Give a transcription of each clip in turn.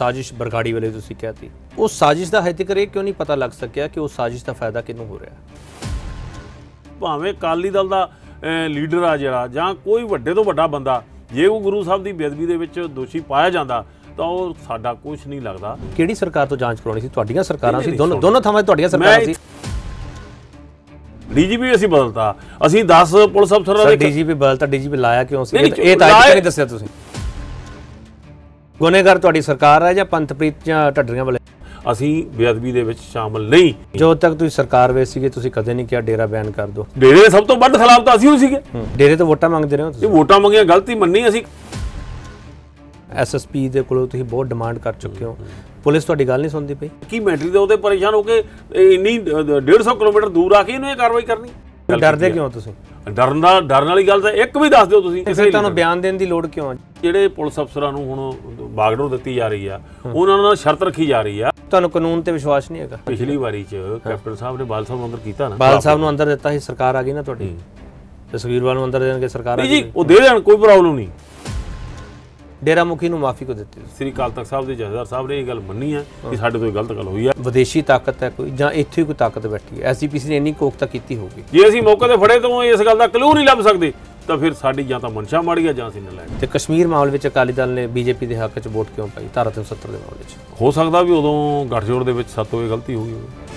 ਸਾਜ਼ਿਸ਼ ਬਰਗਾੜੀ ਵਾਲੇ ਤੁਸੀਂ ਕਹਤੀ ਉਹ ਸਾਜ਼ਿਸ਼ ਦਾ ਹਜੇ ਇਹ ਕਿਉਂ ਨਹੀਂ ਪਤਾ ਲੱਗ ਸਕਿਆ ਕਿ ਉਹ ਸਾਜ਼ਿਸ਼ ਦਾ ਫਾਇਦਾ ਕਿਹਨੂੰ ਹੋ ਰਿਹਾ ਭਾਵੇਂ ਕਾਲੀ ਦਲ ਦਾ ਲੀਡਰ ਆ ਜਿਹੜਾ ਜਾਂ ਕੋਈ ਵੱਡੇ ਤੋਂ ਵੱਡਾ ਬੰਦਾ ਜੇ ਉਹ ਗੁਰੂ ਸਾਹਿਬ ਦੀ ਬੇਅਦਬੀ ਦੇ ਵਿੱਚ ਦੋਸ਼ੀ ਪਾਇਆ ਜਾਂਦਾ ਤਾਂ ਉਹ ਸਾਡਾ ਕੁਝ ਨਹੀਂ ਲੱਗਦਾ ਕਿਹੜੀ ਸਰਕਾਰ ਤੋਂ ਜਾਂਚ ਕਰਾਉਣੀ ਸੀ ਤੁਹਾਡੀਆਂ ਸਰਕਾਰਾਂ ਸੀ ਦੋਨੋਂ ਦੋਨੋਂ ਥਾਵਾਂ ਤੁਹਾਡੀਆਂ ਸਰਕਾਰਾਂ ਸੀ ਡੀਜੀਪੀ ਅਸੀਂ ਬਦਲਤਾ ਅਸੀਂ 10 ਪੁਲਿਸ ਅਫਸਰਾਂ ਦੇ ਡੀਜੀਪੀ ਬਦਲਤਾ ਡੀਜੀਪੀ ਲਾਇਆ ਕਿਉਂ ਸੀ ਇਹ ਤਾਂ ਨਹੀਂ ਦੱਸਿਆ ਤੁਸੀਂ ਗੁਨੇਗਰ ਤੁਹਾਡੀ ਸਰਕਾਰ ਹੈ ਜਾਂ ਪੰਥਪ੍ਰੀਤ ਜਾਂ ਢੱਡਰੀਆਂ ਵਾਲੇ ਅਸੀਂ ਬੇਅਦਬੀ ਦੇ ਵਿੱਚ ਸ਼ਾਮਲ ਨਹੀਂ ਜੋ ਤੱਕ ਤੁਸੀਂ ਸਰਕਾਰ ਵਿੱਚ ਸੀਗੇ ਤੁਸੀਂ ਕਦੇ ਨਹੀਂ ਕਿਹਾ ਡੇਰਾ ਬੈਨ ਕਰ ਦਿਓ ਡੇਰੇ ਸਭ ਤੋਂ ਵੱਧ ਖਿਲਾਫ ਤਾਂ ਅਸੀਂ ਹੀ ਸੀਗੇ ਡੇਰੇ ਤੋਂ ਵੋਟਾਂ ਮੰਗਦੇ ਰਹੇ ਤੁਸੀਂ ਇਹ ਵੋਟਾਂ ਮੰਗੀਆਂ ਗਲਤੀ ਮੰਨੀ ਅਸੀਂ ਐਸਐਸਪੀ ਦੇ ਕੋਲੋਂ ਤੁਸੀਂ ਬਹੁਤ ਡਿਮਾਂਡ ਕਰ ਚੁੱਕੇ ਹੋ ਪੁਲਿਸ ਤੁਹਾਡੀ ਗੱਲ ਨਹੀਂ ਸੁਣਦੀ ਪਈ ਕੀ ਮੈਟਰੀ ਦੇ ਉਹਦੇ ਪਰੇਸ਼ਾਨ ਹੋ ਕੇ ਇੰਨੀ 150 ਕਿਲੋਮੀਟਰ ਦੂਰ ਆ ਕੇ ਇਹਨੂੰ ਇਹ ਕਾਰਵਾਈ ਕਰਨੀ ਡਰਦੇ ਕਿਉਂ ਤੁਸੀਂ ਡਰਨ ਦਾ ਡਰਨ ਵਾਲੀ ਗੱਲ ਤਾਂ ਇੱਕ ਵੀ ਦੱਸ ਦਿਓ ਤੁਸੀਂ ਕਿਸੇ ਤੁਹਾਨੂੰ ਬਿਆਨ ਦੇਣ ਦੀ ਲੋੜ ਕਿਉਂ ਆ ਜਿਹੜੇ ਪੁਲਿਸ ਅਫਸਰਾਂ ਨੂੰ ਹੁਣ ਬਾਗਡੋਰ ਦਿੱਤੀ ਜਾ ਰਹੀ ਆ ਉਹਨਾਂ ਨਾਲ ਸ਼ਰਤ ਰੱਖੀ ਜਾ ਰਹੀ ਆ ਤੁਹਾਨੂੰ ਕਾਨੂੰਨ ਤੇ ਵਿਸ਼ਵਾਸ ਨਹੀਂ ਹੈਗਾ ਪਿਛਲੀ ਵਾਰੀ ਚ ਕੈਪਟਨ ਸਾਹਿਬ ਨੇ ਬਾਲ ਸਾਹਿਬ ਨੂੰ ਅੰਦਰ ਕੀਤਾ ਨਾ ਬਾਲ ਸਾਹਿਬ ਨੂੰ ਅੰਦਰ ਦਿੱਤਾ ਸੀ ਸਰਕਾਰ ਆ ਗਈ ਨਾ ਤੁਹਾਡੀ ਤਸਵੀਰ ਵਾਲ ਨੂੰ ਅੰਦਰ ਦੇਣਗੇ ਸਰਕਾਰ ਆ ਗਈ ਜੀ ਉਹ ਦੇ ਦੇਣ ਕੋਈ ਪ੍ਰੋਬਲਮ ਨਹੀਂ ਡੇਰਾ ਮੁਖੀ ਨੂੰ ਮਾਫੀ ਕੋ ਦਿੱਤੀ ਸ੍ਰੀ ਕਾਲ ਤਖਤ ਸਾਹਿਬ ਦੇ ਜਥੇਦਾਰ ਸਾਹਿਬ ਨੇ ਇਹ ਗੱਲ ਮੰਨੀ ਹੈ ਕਿ ਸਾਡੇ ਤੋਂ ਗਲਤ ਗੱਲ ਹੋਈ ਹੈ ਵਿਦੇਸ਼ੀ ਤਾਕਤ ਹੈ ਕੋਈ ਜਾਂ ਇੱਥੇ ਕੋਈ ਤਾਕਤ ਬੈਠੀ ਹੈ ਐਸਜੀਪੀਸੀ ਨੇ ਇੰਨੀ ਕੋਖਤਾ ਕੀਤੀ ਹੋਗੀ ਜੇ ਅਸੀਂ ਮੌਕੇ ਤੇ ਫੜੇ ਤੋਂ ਇਸ ਗੱਲ ਦਾ ਕਲੂ ਨਹੀਂ ਲੱਭ ਸਕਦੇ ਤਾਂ ਫਿਰ ਸਾਡੀ ਜਾਂ ਤਾਂ ਮਨਸ਼ਾ ਮਾੜੀ ਹੈ ਜਾਂ ਅਸੀਂ ਲੈਣ ਤੇ ਕਸ਼ਮੀਰ ਮਾਮਲੇ ਵਿੱਚ ਅਕਾਲੀ ਦਲ ਨੇ ਬੀਜੇਪੀ ਦੇ ਹੱਕ 'ਚ ਵੋਟ ਕਿਉਂ ਪਾਈ ਧਾਰਾ 370 ਦੇ ਮਾਮਲੇ 'ਚ ਹੋ ਸਕਦਾ ਵੀ ਉਦੋਂ ਗੱਠਜੋੜ ਦੇ ਵਿੱਚ ਸਾਤੋਂ ਇਹ ਗਲਤੀ ਹੋ ਗਈ ਹੋਵੇ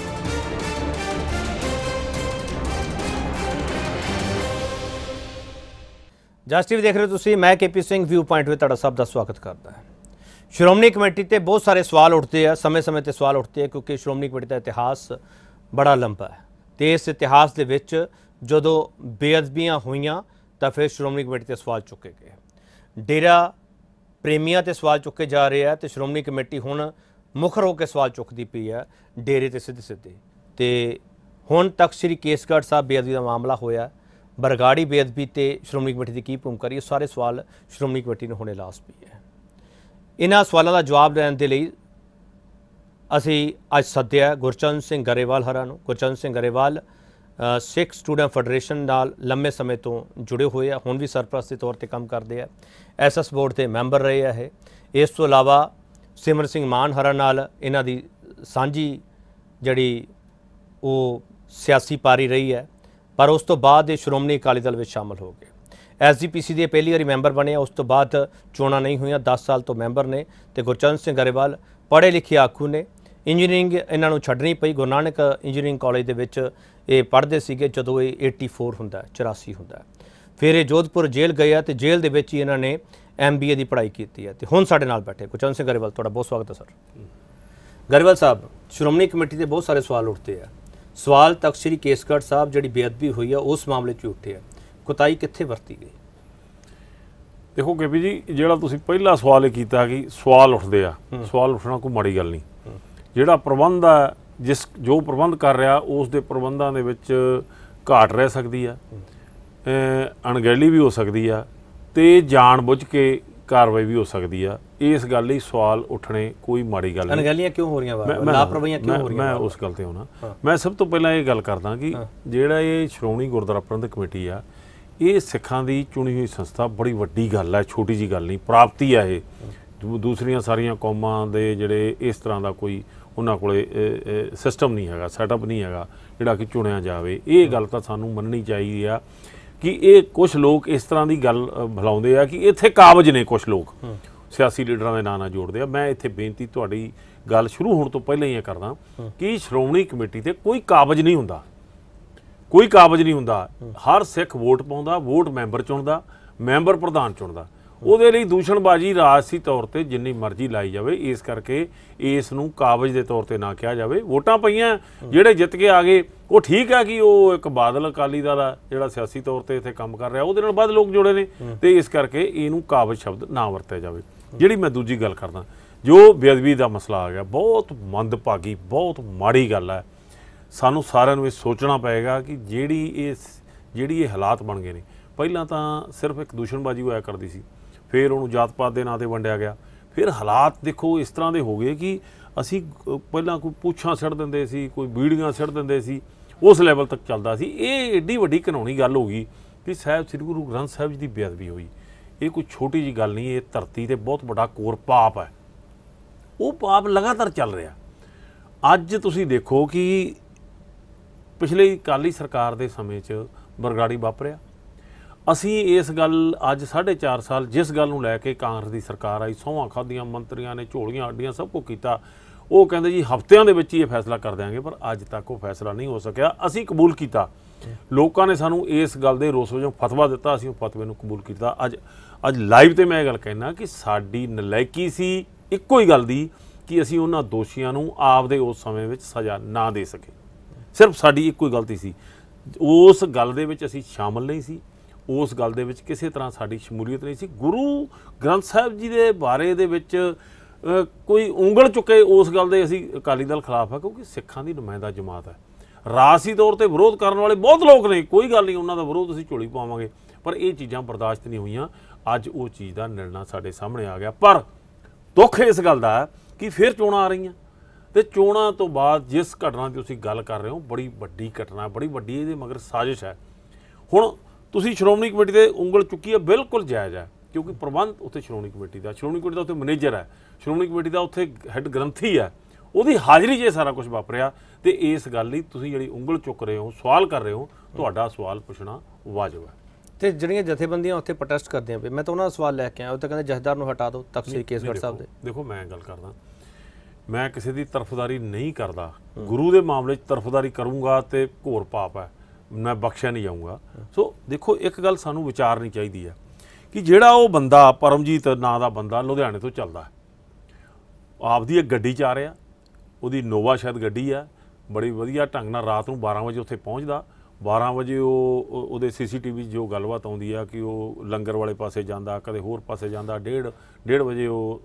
ਜਸਟਿਵ ਦੇਖ ਰਹੇ ਤੁਸੀਂ ਮੈਂ ਕੇਪੀ ਸਿੰਘ ਵਿਊ ਪੁਆਇੰਟ ਵਿੱਚ ਤੁਹਾਡਾ ਸਭ ਦਾ ਸਵਾਗਤ ਕਰਦਾ ਹਾਂ ਸ਼੍ਰੋਮਣੀ ਕਮੇਟੀ ਤੇ ਬਹੁਤ ਸਾਰੇ ਸਵਾਲ ਉੱਠਦੇ ਆ ਸਮੇਂ-ਸਮੇਂ ਤੇ ਸਵਾਲ ਉੱਠਦੇ ਆ ਕਿਉਂਕਿ ਸ਼੍ਰੋਮਣੀ ਕਮੇਟੀ ਦਾ ਇਤਿਹਾਸ ਬੜਾ ਲੰਬਾ ਹੈ ਤੇ ਇਸ ਇਤਿਹਾਸ ਦੇ ਵਿੱਚ ਜਦੋਂ ਬੇਅਦਬੀਆਂ ਹੋਈਆਂ ਤਾਂ ਫਿਰ ਸ਼੍ਰੋਮਣੀ ਕਮੇਟੀ ਤੇ ਸਵਾਲ ਚੁੱਕੇ ਗਏ ਡੇਰਾ ਪ੍ਰੇਮੀਆਂ ਤੇ ਸਵਾਲ ਚੁੱਕੇ ਜਾ ਰਹੇ ਆ ਤੇ ਸ਼੍ਰੋਮਣੀ ਕਮੇਟੀ ਹੁਣ ਮੁਖਰ ਹੋ ਕੇ ਸਵਾਲ ਚੁੱਕਦੀ ਪਈ ਹੈ ਡੇਰੇ ਤੇ ਸਿੱਧੇ ਸਿੱਧੇ ਤੇ ਹੁਣ ਤੱਕ ਸ੍ਰੀ ਕੇਸਗੜ੍ਹ ਸਾਹਿਬ ਬੇਅਦਬੀ ਦਾ ਮਾਮਲਾ ਹੋਇਆ ਬਰਗਾੜੀ ਬੇਅਦਬੀ ਤੇ ਸ਼੍ਰੋਮਣੀ ਕਮੇਟੀ ਦੀ ਕੀ ਭੂਮਿਕਾ ਰਹੀ ਇਹ ਸਾਰੇ ਸਵਾਲ ਸ਼੍ਰੋਮਣੀ ਕਮੇਟੀ ਨੂੰ ਹੋਣੇ ਲਾਜ਼ਮੀ ਹੈ ਇਹਨਾਂ ਸਵਾਲਾਂ ਦਾ ਜਵਾਬ ਦੇਣ ਦੇ ਲਈ ਅਸੀਂ ਅੱਜ ਸੱਦਿਆ ਗੁਰਚੰਦ ਸਿੰਘ ਗਰੇਵਾਲ ਹਰਾ ਨੂੰ ਗੁਰਚੰਦ ਸਿੰਘ ਗਰੇਵਾਲ ਸਿੱਖ ਸਟੂਡੈਂਟ ਫੈਡਰੇਸ਼ਨ ਨਾਲ ਲੰਮੇ ਸਮੇਂ ਤੋਂ ਜੁੜੇ ਹੋਏ ਆ ਹੁਣ ਵੀ ਸਰਪ੍ਰਸਤ ਦੇ ਤੌਰ ਤੇ ਕੰਮ ਕਰਦੇ ਆ ਐਸਐਸ ਬੋਰਡ ਦੇ ਮੈਂਬਰ ਰਹੇ ਆ ਇਹ ਇਸ ਤੋਂ ਇਲਾਵਾ ਸਿਮਰ ਸਿੰਘ ਮਾਨ ਹਰਾ ਨਾਲ ਇਹਨਾਂ ਦੀ ਸਾਂਝੀ ਜਿਹੜੀ ਉਹ ਸਿਆਸੀ ਪਾਰੀ ਰਹੀ ਹੈ ਪਰ ਉਸ ਤੋਂ ਬਾਅਦ ਇਹ ਸ਼੍ਰੋਮਣੀ ਅਕਾਲੀ ਦਲ ਵਿੱਚ ਸ਼ਾਮਲ ਹੋ ਗਏ ਐਸਜੀਪੀਸੀ ਦੇ ਪਹਿਲੀ ਵਾਰੀ ਮੈਂਬਰ ਬਣੇ ਉਸ ਤੋਂ ਬਾਅਦ ਚੋਣਾਂ ਨਹੀਂ ਹੋਈਆਂ 10 ਸਾਲ ਤੋਂ ਮੈਂਬਰ ਨੇ ਤੇ ਗੁਰਚੰਦ ਸਿੰਘ ਗਰੇਵਾਲ ਪੜ੍ਹੇ ਲਿਖੇ ਆਖੂ ਨੇ ਇੰਜੀਨੀਅਰਿੰਗ ਇਹਨਾਂ ਨੂੰ ਛੱਡਣੀ ਪਈ ਗੁਰੂ ਨਾਨਕ ਇੰਜੀਨੀਅਰਿੰਗ ਕਾਲਜ ਦੇ ਵਿੱਚ ਇਹ ਪੜ੍ਹਦੇ ਸੀਗੇ ਜਦੋਂ ਇਹ 84 ਹੁੰਦਾ 84 ਹੁੰਦਾ ਫਿਰ ਇਹ ਜੋਧਪੁਰ ਜੇਲ੍ਹ ਗਏ ਤੇ ਜੇਲ੍ਹ ਦੇ ਵਿੱਚ ਹੀ ਇਹਨਾਂ ਨੇ ਐਮਬੀਏ ਦੀ ਪੜ੍ਹਾਈ ਕੀਤੀ ਹੈ ਤੇ ਹੁਣ ਸਾਡੇ ਨਾਲ ਬੈਠੇ ਗੁਰਚੰਦ ਸਿੰਘ ਗਰੇਵਾਲ ਤੁਹਾਡਾ ਬਹੁਤ ਸਵਾਗਤ ਹੈ ਸਰ ਗਰੇਵਾਲ ਸਾਹਿਬ ਸ਼੍ਰੋਮਣੀ ਕਮੇਟੀ ਦੇ ਬਹੁਤ ਸਾਰੇ ਸਵਾਲ ਉੱਠਦੇ ਆ ਸਵਾਲ ਤਖਤ ਸ੍ਰੀ ਕੇਸਗੜ ਸਾਹਿਬ ਜਿਹੜੀ ਬੇਅਦਬੀ ਹੋਈ ਆ ਉਸ ਮਾਮਲੇ 'ਚ ਉੱਠੇ ਆ ਕੁਤਾਈ ਕਿੱਥੇ ਵਰਤੀ ਗਈ ਦੇਖੋ ਕੇਪੀ ਜੀ ਜਿਹੜਾ ਤੁਸੀਂ ਪਹਿਲਾ ਸਵਾਲ ਕੀਤਾ ਕਿ ਸਵਾਲ ਉੱਠਦੇ ਆ ਸਵਾਲ ਉੱਠਣਾ ਕੋਈ ਮਾੜੀ ਗੱਲ ਨਹੀਂ ਜਿਹੜਾ ਪ੍ਰਬੰਧ ਆ ਜਿਸ ਜੋ ਪ੍ਰਬੰਧ ਕਰ ਰਿਹਾ ਉਸ ਦੇ ਪ੍ਰਬੰਧਾਂ ਦੇ ਵਿੱਚ ਘਾਟ ਰਹਿ ਸਕਦੀ ਆ ਅਣਗਹਿਲੀ ਵੀ ਹੋ ਸਕਦੀ ਆ ਤੇ ਜਾਣ ਬੁੱਝ ਕੇ ਕਾਰਵਾਈ ਵੀ ਹੋ ਸਕਦੀ ਆ ਇਸ ਗੱਲ ਲਈ ਸਵਾਲ ਉੱਠਣੇ ਕੋਈ ਮਾੜੀ ਗੱਲ ਨਹੀਂ ਅਣਗਹਿਲੀਆਂ ਕਿਉਂ ਹੋ ਰਹੀਆਂ ਵਾ ਲਾਪਰਵਾਹੀਆਂ ਕਿਉਂ ਹੋ ਰਹੀਆਂ ਮੈਂ ਉਸ ਗੱਲ ਤੇ ਆਉਣਾ ਮੈਂ ਸਭ ਤੋਂ ਪਹਿਲਾਂ ਇਹ ਗੱਲ ਕਰਦਾ ਕਿ ਜਿਹੜਾ ਇਹ ਸ਼੍ਰੋਮਣੀ ਗੁਰਦੁਆਰਾ ਪ੍ਰਬੰਧਕ ਕਮੇਟੀ ਆ ਇਹ ਸਿੱਖਾਂ ਦੀ ਚੁਣੀ ਹੋਈ ਸੰਸਥਾ ਬੜੀ ਵੱਡੀ ਗੱਲ ਹੈ ਛੋਟੀ ਜੀ ਗੱਲ ਨਹੀਂ ਪ੍ਰਾਪਤੀ ਆ ਇਹ ਦੂਸਰੀਆਂ ਸਾਰੀਆਂ ਕੌਮਾਂ ਦੇ ਜਿਹੜੇ ਇਸ ਤਰ੍ਹਾਂ ਦਾ ਕੋਈ ਉਹਨਾਂ ਕੋਲੇ ਸਿਸਟਮ ਨਹੀਂ ਹੈਗਾ ਸੈਟਅਪ ਨਹੀਂ ਹੈਗਾ ਜਿਹੜਾ ਕਿ ਚੁਣਿਆ ਜਾਵੇ ਇਹ ਗੱਲ ਤਾਂ ਸਾਨੂੰ ਮੰਨਣੀ ਚਾਹੀਦੀ ਆ ਕਿ ਇਹ ਕੁਝ ਲੋਕ ਇਸ ਤਰ੍ਹਾਂ ਦੀ ਗੱਲ ਭਲਾਉਂਦੇ ਆ ਕਿ ਇੱਥੇ ਕਾਬਜ ਨੇ ਕੁਝ ਲੋਕ ਸਿਆਸੀ ਲੀਡਰਾਂ ਦੇ ਨਾਂ ਨਾਲ ਜੋੜਦੇ ਆ ਮੈਂ ਇੱਥੇ ਬੇਨਤੀ ਤੁਹਾਡੀ ਗੱਲ ਸ਼ੁਰੂ ਹੋਣ ਤੋਂ ਪਹਿਲਾਂ ਹੀ ਇਹ ਕਰਦਾ ਕਿ ਸ਼੍ਰੋਮਣੀ ਕਮੇਟੀ ਤੇ ਕੋਈ ਕਾਬਜ ਨਹੀਂ ਹੁੰਦਾ ਕੋਈ ਕਾਬਜ ਨਹੀਂ ਹੁੰਦਾ ਹਰ ਸਿੱਖ ਵੋਟ ਪਾਉਂਦਾ ਵੋਟ ਮੈਂਬਰ ਚੁਣਦਾ ਮੈਂਬਰ ਪ੍ਰਧਾਨ ਚੁਣਦਾ ਉਹਦੇ ਲਈ ਦੂਸ਼ਣਬਾਜੀ ਰਾਜਸੀ ਤੌਰ ਤੇ ਜਿੰਨੀ ਮਰਜ਼ੀ ਲਾਈ ਜਾਵੇ ਇਸ ਕਰਕੇ ਇਸ ਨੂੰ ਕਾਬਜ ਦੇ ਤੌਰ ਤੇ ਨਾ ਕਿਹਾ ਜਾਵੇ ਵੋਟਾਂ ਪਈਆਂ ਜਿਹੜੇ ਜਿੱਤ ਕੇ ਆ ਗਏ ਉਹ ਠੀਕ ਹੈ ਕਿ ਉਹ ਇੱਕ ਬਾਦਲ ਅਕਾਲੀ ਦਾ ਜਿਹੜਾ ਸਿਆਸੀ ਤੌਰ ਤੇ ਇੱਥੇ ਕੰਮ ਕਰ ਰਿਹਾ ਉਹਦੇ ਨਾਲ ਵੱਧ ਲੋਕ ਜੁੜੇ ਨੇ ਤੇ ਇਸ ਕਰਕੇ ਇਹਨੂੰ ਕਾਬਜ ਸ਼ਬਦ ਨਾ ਵਰਤਿਆ ਜਾਵੇ ਜਿਹੜੀ ਮੈਂ ਦੂਜੀ ਗੱਲ ਕਰਦਾ ਜੋ ਬੇਅਦਬੀ ਦਾ ਮਸਲਾ ਆ ਗਿਆ ਬਹੁਤ ਮੰਦਭਾਗੀ ਬਹੁਤ ਮਾੜੀ ਗੱਲ ਹੈ ਸਾਨੂੰ ਸਾਰਿਆਂ ਨੂੰ ਇਹ ਸੋਚਣਾ ਪਏਗਾ ਕਿ ਜਿਹੜੀ ਇਹ ਜਿਹੜੀ ਇਹ ਹਾਲਾਤ ਬਣ ਗਏ ਨੇ ਪਹਿਲਾਂ ਤਾਂ ਸਿਰਫ ਇੱਕ ਦੂਸ਼ਣਬਾਜ਼ੀ ਹੋਇਆ ਕਰਦੀ ਸੀ ਫਿਰ ਉਹਨੂੰ ਜਾਤ-ਪਾਤ ਦੇ ਨਾਂ ਤੇ ਵੰਡਿਆ ਗਿਆ ਫਿਰ ਹਾਲਾਤ ਦੇਖੋ ਇਸ ਤਰ੍ਹਾਂ ਦੇ ਹੋ ਗਏ ਕਿ ਅਸੀਂ ਪਹਿਲਾਂ ਕੋਈ ਪੁੱਛਾਂ ਛੱਡ ਦਿੰਦੇ ਸੀ ਕੋਈ ਬੀੜੀਆਂ ਛੱਡ ਦਿੰਦੇ ਸੀ ਉਸ ਲੈਵਲ ਤੱਕ ਚੱਲਦਾ ਸੀ ਇਹ ਏਡੀ ਵੱਡੀ ਕਾਨੂੰਨੀ ਗੱਲ ਹੋ ਗਈ ਕਿ ਸਾਹਿਬ ਸ੍ਰੀ ਗੁਰੂ ਗ੍ਰੰਥ ਸਾਹਿਬ ਜੀ ਦੀ ਬੇਅਦਬੀ ਹੋਈ ਇਹ ਕੋਈ ਛੋਟੀ ਜੀ ਗੱਲ ਨਹੀਂ ਇਹ ਧਰਤੀ ਤੇ ਬਹੁਤ ਵੱਡਾ ਕੋਰ ਪਾਪ ਹੈ ਉਹ ਪਾਪ ਲਗਾਤਾਰ ਚੱਲ ਰਿਹਾ ਅੱਜ ਤੁਸੀਂ ਦੇਖੋ ਕਿ ਪਿਛਲੇ ਕਾਲੀ ਸਰਕਾਰ ਦੇ ਸਮੇਂ 'ਚ ਬਰਗਾੜੀ ਵਾਪਰਿਆ ਅਸੀਂ ਇਸ ਗੱਲ ਅੱਜ 4.5 ਸਾਲ ਜਿਸ ਗੱਲ ਨੂੰ ਲੈ ਕੇ ਕਾਂਗਰਸ ਦੀ ਸਰਕਾਰ ਆਈ ਸੌਹਾਂ ਖਾਦੀਆਂ ਮੰਤਰੀਆਂ ਨੇ ਝੋਲੀਆਂ ਅੱਡੀਆਂ ਸਭ ਕੁਝ ਕੀਤਾ ਉਹ ਕਹਿੰਦੇ ਜੀ ਹਫ਼ਤਿਆਂ ਦੇ ਵਿੱਚ ਹੀ ਇਹ ਫੈਸਲਾ ਕਰ ਦਿਆਂਗੇ ਪਰ ਅੱਜ ਤੱਕ ਉਹ ਫੈਸਲਾ ਨਹੀਂ ਹੋ ਸਕਿਆ ਅਸੀਂ ਕਬੂਲ ਕੀਤਾ ਲੋਕਾਂ ਨੇ ਸਾਨੂੰ ਇਸ ਗੱਲ ਦੇ ਰੋਸ ਵਜੋਂ ਫਤਵਾ ਦਿੱਤਾ ਅਸੀਂ ਉਹ ਫਤਵੇ ਨੂੰ ਕਬੂਲ ਕੀਤਾ ਅੱਜ ਅੱਜ ਲਾਈਵ ਤੇ ਮੈਂ ਇਹ ਗੱਲ ਕਹਿਣਾ ਕਿ ਸਾਡੀ ਨਲਾਇਕੀ ਸੀ ਇੱਕੋ ਹੀ ਗੱਲ ਦੀ ਕਿ ਅਸੀਂ ਉਹਨਾਂ ਦੋਸ਼ੀਆਂ ਨੂੰ ਆਪਦੇ ਉਸ ਸਮੇਂ ਵਿੱਚ ਸਜ਼ਾ ਨਾ ਦੇ ਸਕੇ ਸਿਰਫ ਸਾਡੀ ਇੱਕੋ ਹੀ ਗਲਤੀ ਸੀ ਉਸ ਗੱਲ ਦੇ ਵਿੱਚ ਅਸੀਂ ਸ਼ਾਮਲ ਨਹੀਂ ਸੀ ਉਸ ਗੱਲ ਦੇ ਵਿੱਚ ਕਿਸੇ ਤਰ੍ਹਾਂ ਸਾਡੀ ਸ਼ਮੂਲੀਅਤ ਨਹੀਂ ਸੀ ਗੁਰੂ ਗ੍ਰੰਥ ਸਾਹਿਬ ਜੀ ਦੇ ਬਾਰੇ ਦੇ ਵਿੱਚ ਕੋਈ ਉਂਗਲ ਚੁੱਕੇ ਉਸ ਗੱਲ ਦੇ ਅਸੀਂ ਅਕਾਲੀ ਦਲ ਖਿਲਾਫ ਆ ਕਿਉਂਕਿ ਸਿੱਖਾਂ ਦੀ ਨੁਮਾਇੰਦਾ ਜਮਾਤ ਹੈ ਰਾਸੀ ਤੌਰ ਤੇ ਵਿਰੋਧ ਕਰਨ ਵਾਲੇ ਬਹੁਤ ਲੋਕ ਨੇ ਕੋਈ ਗੱਲ ਨਹੀਂ ਉਹਨਾਂ ਦਾ ਵਿਰੋਧ ਅਸੀਂ ਝੋਲੀ ਪਾਵਾਂਗੇ ਪਰ ਇਹ ਚੀਜ਼ਾਂ ਬਰਦਾਸ਼ਤ ਨਹੀਂ ਹੋਈਆਂ ਅੱਜ ਉਹ ਚੀਜ਼ ਦਾ ਨਿਰਣਾ ਸਾਡੇ ਸਾਹਮਣੇ ਆ ਗਿਆ ਪਰ ਦੁੱਖ ਇਸ ਗੱਲ ਦਾ ਕਿ ਫਿਰ ਚੋਣਾਂ ਆ ਰਹੀਆਂ ਤੇ ਚੋਣਾਂ ਤੋਂ ਬਾਅਦ ਜਿਸ ਘਟਨਾ ਦੀ ਤੁਸੀਂ ਗੱਲ ਕਰ ਰਹੇ ਹੋ ਬੜੀ ਵੱਡੀ ਘਟਨਾ ਬੜੀ ਵੱਡੀ ਇਹਦੇ ਮਗਰ ਸਾਜ਼ਿਸ਼ ਹੈ ਹੁਣ ਤੁਸੀਂ ਸ਼੍ਰੋਮਣੀ ਕਮੇਟੀ ਦੇ ਉਂਗਲ ਚੁੱਕੀ ਹੈ ਬਿਲਕੁਲ ਜਾਇਜ਼ ਹੈ ਕਿਉਂਕਿ ਪ੍ਰਬੰਧ ਉੱਥੇ ਸ਼੍ਰੋਮਣੀ ਕਮੇਟੀ ਦਾ ਸ਼੍ਰੋਮਣੀ ਕਮੇਟੀ ਦਾ ਉੱਥੇ ਮੈਨੇਜਰ ਹੈ ਸ਼੍ਰੋਮਣੀ ਕਮੇਟੀ ਦਾ ਉੱਥੇ ਹੈੱਡ ਗ੍ਰੰਥੀ ਹੈ ਉਹਦੀ ਹਾਜ਼ਰੀ 'ਚ ਸਾਰਾ ਕੁਝ ਵਾਪਰਿਆ ਤੇ ਇਸ ਗੱਲ ਲਈ ਤੁਸੀਂ ਜਿਹੜੀ ਉਂਗਲ ਚੁੱਕ ਰਹੇ ਹੋ ਸਵਾਲ ਕਰ ਰਹੇ ਹੋ ਤੁਹਾਡਾ ਸਵਾਲ ਪੁੱਛਣਾ ਵਾਜਬ ਹੈ ਤੇ ਜਿਹੜੀਆਂ ਜਥੇਬੰਦੀਆਂ ਉੱਥੇ ਪ੍ਰੋਟੈਸਟ ਕਰਦੀਆਂ ਪਏ ਮੈਂ ਤਾਂ ਉਹਨਾਂ ਦਾ ਸਵਾਲ ਲੈ ਕੇ ਆਇਆ ਉਹ ਤਾਂ ਕਹਿੰਦੇ ਜਥੇਦਾਰ ਨੂੰ ਹਟਾ ਦਿਓ ਤਖਸੀਰ ਕੇਸਗੜ੍ਹ ਸਾਹਿਬ ਦੇ ਦੇਖੋ ਮੈਂ ਗੱਲ ਕਰਦਾ ਮੈਂ ਕਿਸੇ ਦੀ ਤਰਫਦਾਰੀ ਨਹੀਂ ਕਰਦਾ ਗੁਰੂ ਦੇ ਮਾਮਲੇ 'ਚ ਤਰਫਦਾਰੀ ਕਰੂੰਗਾ ਤੇ ਘੋਰ ਪਾਪ ਹੈ ਮੈਂ ਬਖਸ਼ਿਆ ਨਹੀਂ ਜਾਊਂਗਾ ਸੋ ਦੇਖੋ ਇੱਕ ਗੱਲ ਸਾਨੂੰ ਵਿਚਾਰਨੀ ਚਾਹੀਦੀ ਹੈ ਕਿ ਜਿਹੜਾ ਉਹ ਬੰਦਾ ਪਰਮਜੀਤ ਨਾਂ ਦਾ ਬੰਦਾ ਲੁਧਿਆਣੇ ਤੋਂ ਚੱਲਦਾ ਆਪਦੀ ਇੱਕ ਗੱਡੀ 'ਚ ਆ ਰਿਹਾ ਉਹਦੀ ਨੋਵਾ ਸ਼ਾਇਦ ਗੱਡੀ ਆ ਬੜੀ ਵਧੀਆ ਢੰਗ ਨਾਲ ਰਾਤ ਨੂੰ 12 ਵਜੇ ਉੱਥੇ ਪਹੁੰਚਦਾ 12 ਵਜੇ ਉਹ ਉਹਦੇ ਸੀਸੀਟੀਵੀ ਜੋ ਗੱਲਬਾਤ ਆਉਂਦੀ ਆ ਕਿ ਉਹ ਲੰਗਰ ਵਾਲੇ ਪਾਸੇ ਜਾਂਦਾ ਕਦੇ ਹੋਰ ਪਾਸੇ ਜਾਂਦਾ ਡੇਢ ਡੇਢ ਵਜੇ ਉਹ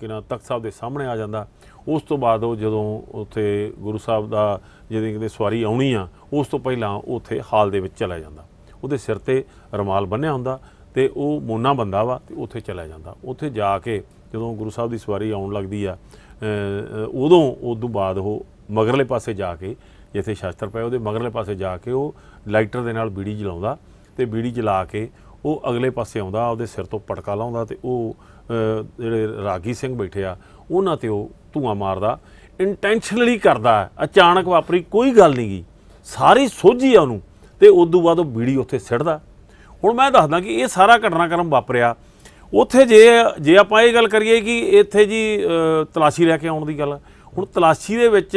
ਕਿਨਾ ਤਖਤ ਸਾਹਿਬ ਦੇ ਸਾਹਮਣੇ ਆ ਜਾਂਦਾ ਉਸ ਤੋਂ ਬਾਅਦ ਉਹ ਜਦੋਂ ਉੱਥੇ ਗੁਰੂ ਸਾਹਿਬ ਦਾ ਜਿਹਦੇ ਕਿਤੇ ਸਵਾਰੀ ਆਉਣੀ ਆ ਉਸ ਤੋਂ ਪਹਿਲਾਂ ਉੱਥੇ ਹਾਲ ਦੇ ਵਿੱਚ ਚਲਾ ਜਾਂਦਾ ਉਹਦੇ ਸਿਰ ਤੇ ਰਮਾਲ ਬੰਨਿਆ ਹੁੰਦਾ ਤੇ ਉਹ ਮੋਨਾ ਬੰਦਾ ਵਾ ਤੇ ਉੱਥੇ ਚਲਾ ਜਾਂਦਾ ਉੱਥੇ ਜਾ ਕੇ ਜਦੋਂ ਗੁਰੂ ਸਾਹਿਬ ਦੀ ਸਵਾਰੀ ਆਉਣ ਲੱਗਦੀ ਆ ਉਦੋਂ ਉਸ ਤੋਂ ਬਾਅਦ ਉਹ ਮਗਰਲੇ ਪਾਸੇ ਜਾ ਕੇ ਜਿੱਥੇ ਸ਼ਸਤਰ ਪਏ ਉਹਦੇ ਮਗਰਲੇ ਪਾਸੇ ਜਾ ਕੇ ਉਹ ਲਾਈਟਰ ਦੇ ਨਾਲ ਬੀੜੀ ਜਲਾਉਂਦਾ ਤੇ ਬੀੜੀ ਜਲਾ ਕੇ ਉਹ ਅਗਲੇ ਪਾਸੇ ਆਉਂਦਾ ਉਹਦੇ ਸਿਰ ਤੋਂ ਪਟਕਾ ਲਾਉਂਦਾ ਤੇ ਉਹ ਜਿਹੜੇ ਰਾਗੀ ਸਿੰਘ ਬੈਠੇ ਆ ਉਹਨਾਂ ਤੇ ਉਹ ਧੂਆਂ ਮਾਰਦਾ ਇੰਟੈਂਸ਼ਨਲੀ ਕਰਦਾ ਅਚਾਨਕ ਵਾਪਰੀ ਕੋਈ ਗੱਲ ਨਹੀਂ ਗਈ ਸਾਰੀ ਸੋਝੀ ਆ ਉਹਨੂੰ ਤੇ ਉਸ ਤੋਂ ਬਾਅਦ ਉਹ ਬੀੜੀ ਉੱਥੇ ਸਿੜਦਾ ਹੁਣ ਮੈਂ ਦੱਸਦਾ ਕਿ ਇਹ ਸਾਰਾ ਘਟਨਾਕ੍ਰਮ ਵਾਪਰਿਆ ਉੱਥੇ ਜੇ ਜੇ ਆਪਾਂ ਇਹ ਗੱਲ ਕਰੀਏ ਕਿ ਇੱਥੇ ਜੀ ਤਲਾਸ਼ੀ ਲੈ ਕੇ ਆਉਣ ਦੀ ਗੱਲ ਹੁਣ ਤਲਾਸ਼ੀ ਦੇ ਵਿੱਚ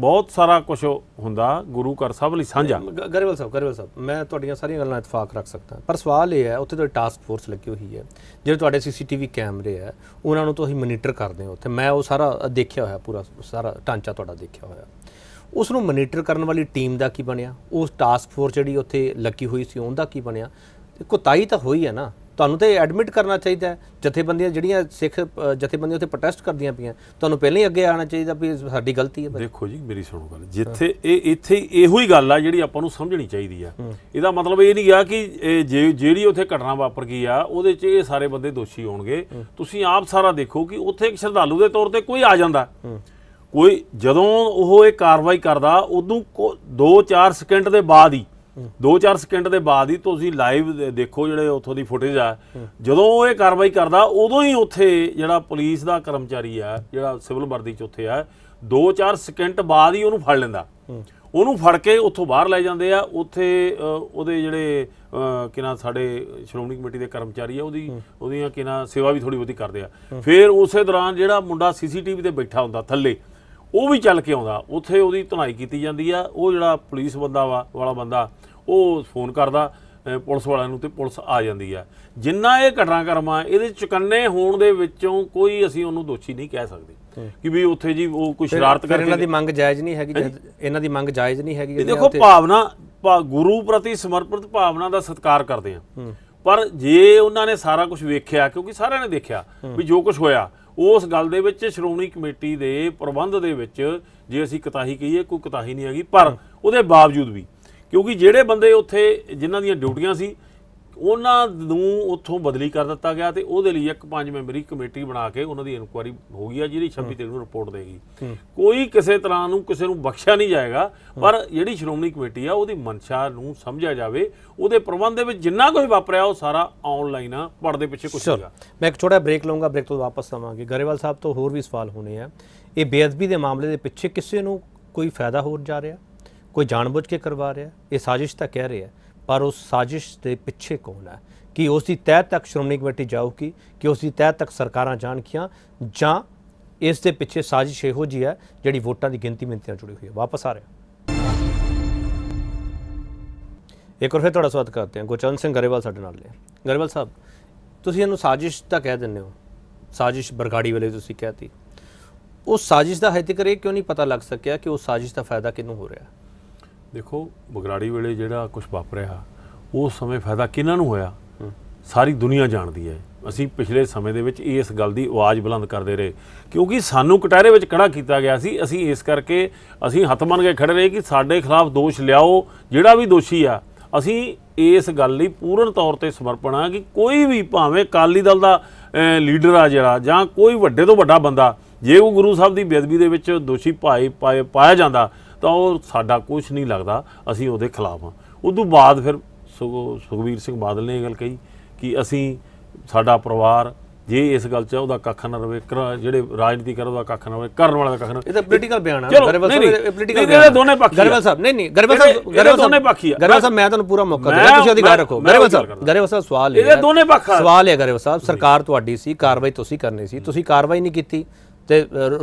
ਬਹੁਤ ਸਾਰਾ ਕੁਝ ਹੁੰਦਾ ਗੁਰੂ ਘਰ ਸਾਹਿਬ ਲਈ ਸਾਂਝਾ ਗਰੇਵਲ ਸਾਹਿਬ ਗਰੇਵਲ ਸਾਹਿਬ ਮੈਂ ਤੁਹਾਡੀਆਂ ਸਾਰੀਆਂ ਗੱਲਾਂ ਇਤਫਾਕ ਰੱਖ ਸਕਦਾ ਪਰ ਸਵਾਲ ਇਹ ਹੈ ਉੱਥੇ ਤਾਂ ਟਾਸਕ ਫੋਰਸ ਲੱਗੀ ਹੋਈ ਹੈ ਜਿਹੜੇ ਤੁਹਾਡੇ ਸੀਸੀਟੀਵੀ ਕੈਮਰੇ ਹੈ ਉਹਨਾਂ ਨੂੰ ਤੁਸੀਂ ਮੋਨੀਟਰ ਕਰਦੇ ਹੋ ਉੱਥੇ ਮੈਂ ਉਹ ਸਾਰਾ ਦੇਖਿਆ ਹੋਇਆ ਪੂਰਾ ਸਾਰਾ ਢਾਂਚਾ ਤੁਹਾਡਾ ਦੇਖਿਆ ਹੋਇਆ ਉਸ ਨੂੰ ਮੋਨੀਟਰ ਕਰਨ ਵਾਲੀ ਟੀਮ ਦਾ ਕੀ ਬਣਿਆ ਉਸ ਟਾਸਕ ਫੋਰਸ ਜਿਹੜੀ ਉੱਥੇ ਲੱਗੀ ਹੋਈ ਸੀ ਉਹਦਾ ਕੀ ਬਣਿਆ ਕੋਤਾਈ ਤਾਂ ਹੋਈ ਹੈ ਨਾ ਤੁਹਾਨੂੰ ਤੇ ਐਡਮਿਟ ਕਰਨਾ ਚਾਹੀਦਾ ਜਥੇਬੰਦੀਆਂ ਜਿਹੜੀਆਂ ਸਿੱਖ ਜਥੇਬੰਦੀਆਂ ਉੱਥੇ ਪ੍ਰੋਟੈਸਟ ਕਰਦੀਆਂ ਪਈਆਂ ਤੁਹਾਨੂੰ ਪਹਿਲਾਂ ਹੀ ਅੱਗੇ ਆਉਣਾ ਚਾਹੀਦਾ ਵੀ ਸਾਡੀ ਗਲਤੀ ਹੈ ਦੇਖੋ ਜੀ ਮੇਰੀ ਸੁਣੋ ਗੱਲ ਜਿੱਥੇ ਇਹ ਇੱਥੇ ਇਹੋ ਹੀ ਗੱਲ ਆ ਜਿਹੜੀ ਆਪਾਂ ਨੂੰ ਸਮਝਣੀ ਚਾਹੀਦੀ ਆ ਇਹਦਾ ਮਤਲਬ ਇਹ ਨਹੀਂ ਆ ਕਿ ਜਿਹੜੀ ਉੱਥੇ ਘਟਨਾ ਵਾਪਰ ਗਈ ਆ ਉਹਦੇ 'ਚ ਇਹ ਸਾਰੇ ਬੰਦੇ ਦੋਸ਼ੀ ਹੋਣਗੇ ਤੁਸੀਂ ਆਪ ਸਾਰਾ ਦੇਖੋ ਕਿ ਉੱਥੇ ਇੱਕ ਸ਼ਰਧਾਲੂ ਦੇ ਤੌਰ ਤੇ ਕੋਈ ਆ ਜਾਂਦਾ ਕੋਈ ਜਦੋਂ ਉਹ ਇਹ ਕਾਰਵਾਈ ਕਰਦਾ ਉਦੋਂ 2-4 ਸਕਿੰਟ ਦੇ ਬਾਅਦ ਹੀ 2-4 ਸਕਿੰਟ ਦੇ ਬਾਅਦ ਹੀ ਤੁਸੀਂ ਲਾਈਵ ਦੇਖੋ ਜਿਹੜੇ ਉੱਥੋਂ ਦੀ ਫੁਟੇਜ ਆ ਜਦੋਂ ਉਹ ਇਹ ਕਾਰਵਾਈ ਕਰਦਾ ਉਦੋਂ ਹੀ ਉੱਥੇ ਜਿਹੜਾ ਪੁਲਿਸ ਦਾ ਕਰਮਚਾਰੀ ਆ ਜਿਹੜਾ ਸਿਵਲ ਵਰਦੀ ਚ ਉੱਥੇ ਆ 2-4 ਸਕਿੰਟ ਬਾਅਦ ਹੀ ਉਹਨੂੰ ਫੜ ਲੈਂਦਾ ਉਹਨੂੰ ਫੜ ਕੇ ਉੱਥੋਂ ਬਾਹਰ ਲੈ ਜਾਂਦੇ ਆ ਉੱਥੇ ਉਹਦੇ ਜਿਹੜੇ ਕਿਨਾ ਸਾਡੇ ਸ਼੍ਰੋਮਣੀ ਕਮੇਟੀ ਦੇ ਕਰਮਚਾਰੀ ਆ ਉਹਦੀ ਉਹਦੀਆਂ ਕਿਨਾ ਸੇਵਾ ਵੀ ਥੋੜੀ ਬਹੁਤੀ ਕਰਦੇ ਆ ਫਿਰ ਉਸੇ ਦੌਰਾਨ ਜਿਹੜਾ ਮੁੰਡਾ ਸੀਸੀਟੀਵੀ ਤੇ ਬੈਠਾ ਹੁੰਦਾ ਥੱਲੇ ਉਹ ਵੀ ਚੱਲ ਕੇ ਆਉਂਦਾ ਉੱਥੇ ਉਹਦੀ ਧੁਨਾਈ ਕੀਤੀ ਜਾਂਦੀ ਆ ਉਹ ਜਿਹੜਾ ਪੁਲਿਸ ਬੰਦਾ ਵਾ ਵਾਲਾ ਬੰਦਾ ਉਹ ਫੋਨ ਕਰਦਾ ਪੁਲਿਸ ਵਾਲਿਆਂ ਨੂੰ ਤੇ ਪੁਲਿਸ ਆ ਜਾਂਦੀ ਹੈ ਜਿੰਨਾ ਇਹ ਘਟਨਾ ਕਰਮਾ ਇਹਦੇ ਚੁਕੰਨੇ ਹੋਣ ਦੇ ਵਿੱਚੋਂ ਕੋਈ ਅਸੀਂ ਉਹਨੂੰ ਦੋਸ਼ੀ ਨਹੀਂ ਕਹਿ ਸਕਦੇ ਕਿ ਵੀ ਉੱਥੇ ਜੀ ਉਹ ਕੋਈ ਸ਼ਰਾਰਤ ਕਰਕੇ ਇਹਨਾਂ ਦੀ ਮੰਗ ਜਾਇਜ਼ ਨਹੀਂ ਹੈਗੀ ਇਹਨਾਂ ਦੀ ਮੰਗ ਜਾਇਜ਼ ਨਹੀਂ ਹੈਗੀ ਦੇਖੋ ਭਾਵਨਾ ਗੁਰੂ ਪ੍ਰਤੀ ਸਮਰਪਿਤ ਭਾਵਨਾ ਦਾ ਸਤਿਕਾਰ ਕਰਦੇ ਆ ਪਰ ਜੇ ਉਹਨਾਂ ਨੇ ਸਾਰਾ ਕੁਝ ਵੇਖਿਆ ਕਿਉਂਕਿ ਸਾਰਿਆਂ ਨੇ ਦੇਖਿਆ ਵੀ ਜੋ ਕੁਝ ਹੋਇਆ ਉਸ ਗੱਲ ਦੇ ਵਿੱਚ ਸ਼੍ਰੋਮਣੀ ਕਮੇਟੀ ਦੇ ਪ੍ਰਬੰਧ ਦੇ ਵਿੱਚ ਜੇ ਅਸੀਂ ਕਤਾਹੀ ਕਹੀਏ ਕੋਈ ਕਤਾਹੀ ਨਹੀਂ ਹੈਗੀ ਪਰ ਉਹਦੇ ਬਾਵਜੂਦ ਵੀ ਕਿਉਂਕਿ ਜਿਹੜੇ ਬੰਦੇ ਉੱਥੇ ਜਿਨ੍ਹਾਂ ਦੀਆਂ ਡਿਊਟੀਆਂ ਸੀ ਉਹਨਾਂ ਨੂੰ ਉੱਥੋਂ ਬਦਲੀ ਕਰ ਦਿੱਤਾ ਗਿਆ ਤੇ ਉਹਦੇ ਲਈ ਇੱਕ ਪੰਜ ਮੈਂਬਰੀ ਕਮੇਟੀ ਬਣਾ ਕੇ ਉਹਨਾਂ ਦੀ ਇਨਕੁਆਇਰੀ ਹੋ ਗਈ ਆ ਜਿਹੜੀ 26 ਤਰੀਕ ਨੂੰ ਰਿਪੋਰਟ ਦੇਗੀ ਕੋਈ ਕਿਸੇ ਤਰ੍ਹਾਂ ਨੂੰ ਕਿਸੇ ਨੂੰ ਬਖਸ਼ਿਆ ਨਹੀਂ ਜਾਏਗਾ ਪਰ ਜਿਹੜੀ ਸ਼੍ਰੋਮਣੀ ਕਮੇਟੀ ਆ ਉਹਦੀ ਮਨਸ਼ਾ ਨੂੰ ਸਮਝਿਆ ਜਾਵੇ ਉਹਦੇ ਪ੍ਰਬੰਧ ਦੇ ਵਿੱਚ ਜਿੰਨਾ ਕੁਝ ਵਾਪਰਿਆ ਉਹ ਸਾਰਾ ਆਨਲਾਈਨ ਆ ਪਰਦੇ ਪਿੱਛੇ ਕੁਝ ਹੋਗਾ ਮੈਂ ਇੱਕ ਛੋਟਾ ਬ੍ਰੇਕ ਲਵਾਂਗਾ ਬ੍ਰੇਕ ਤੋਂ ਵਾਪਸ ਆਵਾਂਗੇ ਗਰੇਵਾਲ ਸਾਹਿਬ ਤੋਂ ਹੋਰ ਵੀ ਸਵਾਲ ਹੋਣੇ ਆ ਇਹ ਬੇਅਦਬੀ ਦੇ ਮਾਮਲੇ ਦੇ ਪਿੱਛੇ ਕਿਸੇ ਨੂੰ ਕੋਈ ਫਾਇਦਾ ਹੋਰ ਜਾ ਰਿਹਾ ਕੋਈ ਜਾਣਬੁੱਝ ਕੇ ਕਰਵਾ ਰਿਹਾ ਇਹ ਸਾਜ਼ਿਸ਼ ਤਾਂ ਕਹਿ ਰਿਹਾ ਪਰ ਉਸ ਸਾਜ਼ਿਸ਼ ਦੇ ਪਿੱਛੇ ਕੌਣ ਹੈ ਕਿ ਉਸ ਦੀ ਤਹਿ ਤੱਕ ਸ਼੍ਰੋਮਣੀ ਕਮੇਟੀ ਜਾਊਗੀ ਕਿ ਉਸ ਦੀ ਤਹਿ ਤੱਕ ਸਰਕਾਰਾਂ ਜਾਣਖੀਆਂ ਜਾਂ ਇਸ ਦੇ ਪਿੱਛੇ ਸਾਜ਼ਿਸ਼ ਇਹੋ ਜੀ ਹੈ ਜਿਹੜੀ ਵੋਟਾਂ ਦੀ ਗਿਣਤੀ ਮਿੰਤਿਆਂ ਜੁੜੀ ਹੋਈ ਹੈ ਵਾਪਸ ਆ ਰਿਹਾ ਇੱਕ ਵਾਰ ਫਿਰ ਤੁਹਾਡਾ ਸਵਾਗਤ ਕਰਦੇ ਹਾਂ ਗੋਚਨ ਸਿੰਘ ਗਰੇਵਾਲ ਸਾਡੇ ਨਾਲ ਨੇ ਗਰੇਵਾਲ ਸਾਹਿਬ ਤੁਸੀਂ ਇਹਨੂੰ ਸਾਜ਼ਿਸ਼ ਤਾਂ ਕਹਿ ਦਿੰਦੇ ਹੋ ਸਾਜ਼ਿਸ਼ ਬਰਗਾੜੀ ਵਾਲੇ ਤੁਸੀਂ ਕਹਿਤੀ ਉਸ ਸਾਜ਼ਿਸ਼ ਦਾ ਹਜੇ ਤੱਕ ਕਿਉਂ ਨਹੀਂ ਪਤਾ ਲੱਗ ਸਕਿਆ ਕਿ ਉਸ ਸਾਜ਼ਿਸ਼ ਦਾ ਫਾਇਦਾ ਕਿਨੂੰ ਹੋ ਰਿਹਾ ਹੈ ਦੇਖੋ ਬਗਰਾੜੀ ਵੇਲੇ ਜਿਹੜਾ ਕੁਝ ਵਾਪਰਿਆ ਉਸ ਸਮੇਂ ਫਾਇਦਾ ਕਿਹਨਾਂ ਨੂੰ ਹੋਇਆ ਸਾਰੀ ਦੁਨੀਆ ਜਾਣਦੀ ਹੈ ਅਸੀਂ ਪਿਛਲੇ ਸਮੇਂ ਦੇ ਵਿੱਚ ਇਸ ਗੱਲ ਦੀ ਆਵਾਜ਼ ਬੁਲੰਦ ਕਰਦੇ ਰਹੇ ਕਿਉਂਕਿ ਸਾਨੂੰ ਕਟਾਰੇ ਵਿੱਚ ਕੜਾ ਕੀਤਾ ਗਿਆ ਸੀ ਅਸੀਂ ਇਸ ਕਰਕੇ ਅਸੀਂ ਹੱਥ ਮੰਨ ਕੇ ਖੜੇ ਰਹੇ ਕਿ ਸਾਡੇ ਖਿਲਾਫ ਦੋਸ਼ ਲਿਆਓ ਜਿਹੜਾ ਵੀ ਦੋਸ਼ੀ ਆ ਅਸੀਂ ਇਸ ਗੱਲ ਲਈ ਪੂਰਨ ਤੌਰ ਤੇ ਸਮਰਪਣ ਆ ਕਿ ਕੋਈ ਵੀ ਭਾਵੇਂ ਕਾਲੀ ਦਲ ਦਾ ਲੀਡਰ ਆ ਜਿਹੜਾ ਜਾਂ ਕੋਈ ਵੱਡੇ ਤੋਂ ਵੱਡਾ ਬੰਦਾ ਜੇ ਉਹ ਗੁਰੂ ਸਾਹਿਬ ਦੀ ਬੇਅਦਬੀ ਦੇ ਵਿੱਚ ਦੋਸ਼ੀ ਪਾਇ ਪਾਇਆ ਜਾਂਦਾ ਤਾਂ ਉਹ ਸਾਡਾ ਕੁਝ ਨਹੀਂ ਲੱਗਦਾ ਅਸੀਂ ਉਹਦੇ ਖਿਲਾਫ ਹਾਂ ਉਦੋਂ ਬਾਅਦ ਫਿਰ ਸੁਖਵੀਰ ਸਿੰਘ ਬਾਦਲ ਨੇ ਇਹ ਗੱਲ ਕਹੀ ਕਿ ਅਸੀਂ ਸਾਡਾ ਪਰਿਵਾਰ ਜੇ ਇਸ ਗੱਲ 'ਚ ਉਹਦਾ ਕੱਖ ਨਾ ਰਵੇ ਜਿਹੜੇ ਰਾਜਨੀਤੀ ਕਰ ਉਹਦਾ ਕੱਖ ਨਾ ਰਵੇ ਕਰਨ ਵਾਲਾ ਦਾ ਕੱਖ ਨਾ ਇਹ ਤਾਂ ਪੋਲੀਟੀਕਲ ਬਿਆਨ ਆ ਗਰਵਲ ਸਾਹਿਬ ਇਹ ਪੋਲੀਟੀਕਲ ਬਿਆਨ ਇਹ ਦੋਨੇ ਪੱਖੀ ਗਰੇਵਾਲ ਸਾਹਿਬ ਨਹੀਂ ਨਹੀਂ ਗਰੇਵਾਲ ਸਾਹਿਬ ਗਰੇਵਾਲ ਸਾਹਿਬ ਦੋਨੇ ਪੱਖੀ ਆ ਗਰੇਵਾਲ ਸਾਹਿਬ ਮੈਂ ਤੁਹਾਨੂੰ ਪੂਰਾ ਮੌਕਾ ਦਿੰਦਾ ਤੁਸੀਂ ਅਧਿਕਾਰ ਰੱਖੋ ਗਰਵਲ ਸਾਹਿਬ ਗਰੇਵਾਲ ਸਾਹਿਬ ਸਵਾਲ ਇਹ ਦੋਨੇ ਪੱਖ ਸਵਾਲ ਹੈ ਗਰੇਵਾਲ ਸਾਹਿਬ ਸਰਕਾਰ ਤੁਹਾਡੀ ਸੀ ਕਾਰਵਾਈ ਤੁਸੀਂ ਕਰਨੀ ਸੀ ਤੁਸੀਂ ਕਾਰਵਾਈ ਨਹੀਂ ਕੀਤੀ ਤੇ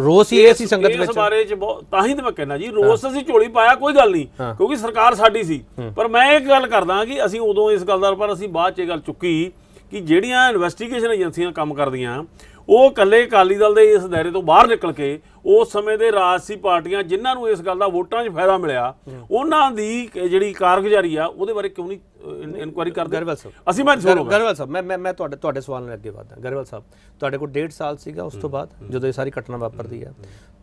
ਰੋਸ ਹੀ ਐਸੀ ਸੰਗਤ ਵਿੱਚ ਇਸ ਬਾਰੇ ਚ ਤਾਂ ਹੀ ਤਾਂ ਮੈਂ ਕਹਿੰਦਾ ਜੀ ਰੋਸ ਅਸੀਂ ਝੋਲੀ ਪਾਇਆ ਕੋਈ ਗੱਲ ਨਹੀਂ ਕਿਉਂਕਿ ਸਰਕਾਰ ਸਾਡੀ ਸੀ ਪਰ ਮੈਂ ਇੱਕ ਗੱਲ ਕਰਦਾ ਕਿ ਅਸੀਂ ਉਦੋਂ ਇਸ ਗੱਲ ਦਾ ਪਰ ਅਸੀਂ ਬਾਅਦ ਚ ਇਹ ਗੱਲ ਚੁੱਕੀ ਕਿ ਜਿਹੜੀਆਂ ਇਨਵੈਸਟੀਗੇਸ਼ਨ ਏਜੰਸੀਆਂ ਕੰਮ ਕਰਦੀਆਂ ਉਹ ਇਕੱਲੇ ਅਕਾਲੀ ਦਲ ਦੇ ਇਸ ਦਾਇਰੇ ਤੋਂ ਬਾਹਰ ਨਿਕਲ ਕੇ ਉਸ ਸਮੇਂ ਦੇ ਰਾਜਸੀ ਪਾਰਟੀਆਂ ਜਿਨ੍ਹਾਂ ਨੂੰ ਇਸ ਗੱਲ ਦਾ ਵੋਟਾਂ 'ਚ ਫਾਇਦਾ ਮਿਲਿਆ ਉਹਨਾਂ ਦੀ ਜਿਹੜੀ ਕਾਰਗੁਜ਼ਾਰੀ ਆ ਉਹਦੇ ਬਾਰੇ ਕਿਉਂ ਨਹੀਂ ਇਨਕੁਆਇਰੀ ਕਰਦੇ ਗਰਵਲ ਸਾਹਿਬ ਅਸੀਂ ਮੈਂ ਗਰਵਲ ਸਾਹਿਬ ਮੈਂ ਮੈਂ ਤੁਹਾਡੇ ਤੁਹਾਡੇ ਸਵਾਲ ਨੂੰ ਅੱਗੇ ਵਧਦਾ ਗਰਵਲ ਸਾਹਿਬ ਤੁਹਾਡੇ ਕੋਲ 1.5 ਸਾਲ ਸੀਗਾ ਉਸ ਤੋਂ ਬਾਅਦ ਜਦੋਂ ਇਹ ਸਾਰੀ ਘਟਨਾ ਵਾਪਰਦੀ ਆ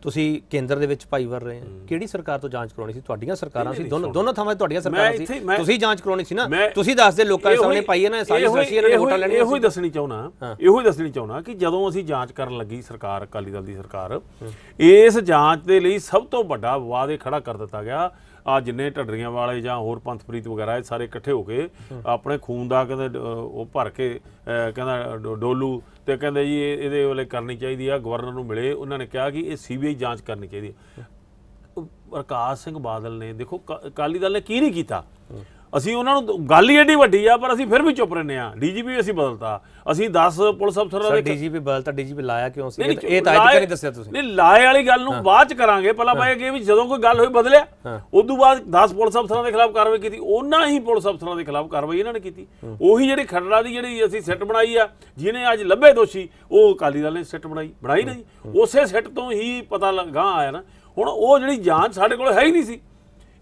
ਤੁਸੀਂ ਕੇਂਦਰ ਦੇ ਵਿੱਚ ਭਾਈ ਵਰ ਰਹੇ ਆ ਕਿਹੜੀ ਸਰਕਾਰ ਤੋਂ ਜਾਂਚ ਕਰਾਉਣੀ ਸੀ ਤੁਹਾਡੀਆਂ ਸਰਕਾਰਾਂ ਸੀ ਦੋਨੋਂ ਦੋਨੋਂ ਥਾਵਾਂ 'ਤੇ ਤੁਹਾਡੀਆਂ ਸਰਕਾਰਾਂ ਸੀ ਤੁਸੀਂ ਜਾਂਚ ਕਰਾਉਣੀ ਸੀ ਨਾ ਤੁਸੀਂ ਦੱਸਦੇ ਲੋਕਾਂ ਦੇ ਸਾਹਮਣੇ ਪਾਈ ਹੈ ਨਾ ਸਾਰੀ ਸੱਸੀ ਇਹਨਾਂ ਨੇ ਵੋਟਾਂ ਲੈਣੀ ਇਹੋ ਹੀ ਦੱਸਣੀ ਚਾਹੁੰਦਾ ਇਹੋ ਹੀ ਦੱਸਣੀ ਚਾਹੁੰਦਾ ਕਿ ਜਦੋਂ ਅਸੀਂ ਜਾਂਚ ਕਰਨ ਲੱਗੀ ਸਰਕਾਰ ਅਕਾਲੀ ਦਲ ਦੀ ਸਰਕਾਰ ਇਸ ਜਾਂਚ ਦੇ ਲਈ ਸਭ ਤੋਂ ਵੱਡਾ ਵਿਵਾਦ ਇਹ ਖੜਾ ਕਰ ਦਿੱਤਾ ਗਿਆ ਆ ਜਿੰਨੇ ਢੱਡਰੀਆਂ ਵਾਲੇ ਜਾਂ ਹੋਰ ਪੰਥਪ੍ਰੀਤ ਵਗੈਰਾ ਇਹ ਸਾਰੇ ਇਕੱਠੇ ਹੋ ਕੇ ਆਪਣੇ ਖੂਨ ਦਾ ਕਹਿੰਦੇ ਉਹ ਭਰ ਕੇ ਕਹਿੰਦਾ ਡੋਲੂ ਤੇ ਕਹਿੰਦੇ ਜੀ ਇਹਦੇ ਵਾਲੇ ਕਰਨੀ ਚਾਹੀਦੀ ਆ ਗਵਰਨਰ ਨੂੰ ਮਿਲੇ ਉਹਨਾਂ ਨੇ ਕਿਹਾ ਕਿ ਇਹ ਸੀਬੀਆਈ ਜਾਂਚ ਕਰਨੀ ਚਾਹੀਦੀ ਹੈ ਪ੍ਰਕਾਸ਼ ਸਿੰਘ ਬਾਦਲ ਨੇ ਦੇਖੋ ਅਕਾਲੀ ਦਲ ਨੇ ਕੀ ਨਹੀਂ ਕੀਤਾ ਅਸੀਂ ਉਹਨਾਂ ਨੂੰ ਗੱਲ ਹੀ ਐਡੀ ਵੱਡੀ ਆ ਪਰ ਅਸੀਂ ਫਿਰ ਵੀ ਚੁੱਪ ਰਹਿੰਦੇ ਆ ਡੀਜੀਪੀ ਅਸੀਂ ਬਦਲਤਾ ਅਸੀਂ 10 ਪੁਲਿਸ ਅਫਸਰਾਂ ਦੇ ਡੀਜੀਪੀ ਬਦਲਤਾ ਡੀਜੀਪੀ ਲਾਇਆ ਕਿਉਂ ਸੀ ਇਹ ਤਾਂ ਅੱਜ ਨਹੀਂ ਦੱਸਿਆ ਤੁਸੀਂ ਨਹੀਂ ਲਾਏ ਵਾਲੀ ਗੱਲ ਨੂੰ ਬਾਅਦ ਚ ਕਰਾਂਗੇ ਪਹਿਲਾਂ ਬਾਈ ਇਹ ਵੀ ਜਦੋਂ ਕੋਈ ਗੱਲ ਹੋਈ ਬਦਲਿਆ ਉਸ ਤੋਂ ਬਾਅਦ 10 ਪੁਲਿਸ ਅਫਸਰਾਂ ਦੇ ਖਿਲਾਫ ਕਾਰਵਾਈ ਕੀਤੀ ਉਹਨਾਂ ਹੀ ਪੁਲਿਸ ਅਫਸਰਾਂ ਦੇ ਖਿਲਾਫ ਕਾਰਵਾਈ ਇਹਨਾਂ ਨੇ ਕੀਤੀ ਉਹੀ ਜਿਹੜੀ ਖੜੜਾ ਦੀ ਜਿਹੜੀ ਅਸੀਂ ਸੈੱਟ ਬਣਾਈ ਆ ਜਿਹਨੇ ਅੱਜ ਲੱਭੇ ਦੋਸ਼ੀ ਉਹ ਅਕਾਲੀ ਦਲ ਨੇ ਸੈੱਟ ਬਣਾਈ ਬਣਾਈ ਨਹੀਂ ਉਸੇ ਸੈੱਟ ਤੋਂ ਹੀ ਪਤਾ ਲੱਗਾ ਆਇਆ ਨਾ ਹੁਣ ਉਹ ਜਿਹੜੀ ਜਾਂਚ ਸਾਡੇ ਕੋਲ ਹੈ ਹੀ ਨਹੀਂ ਸੀ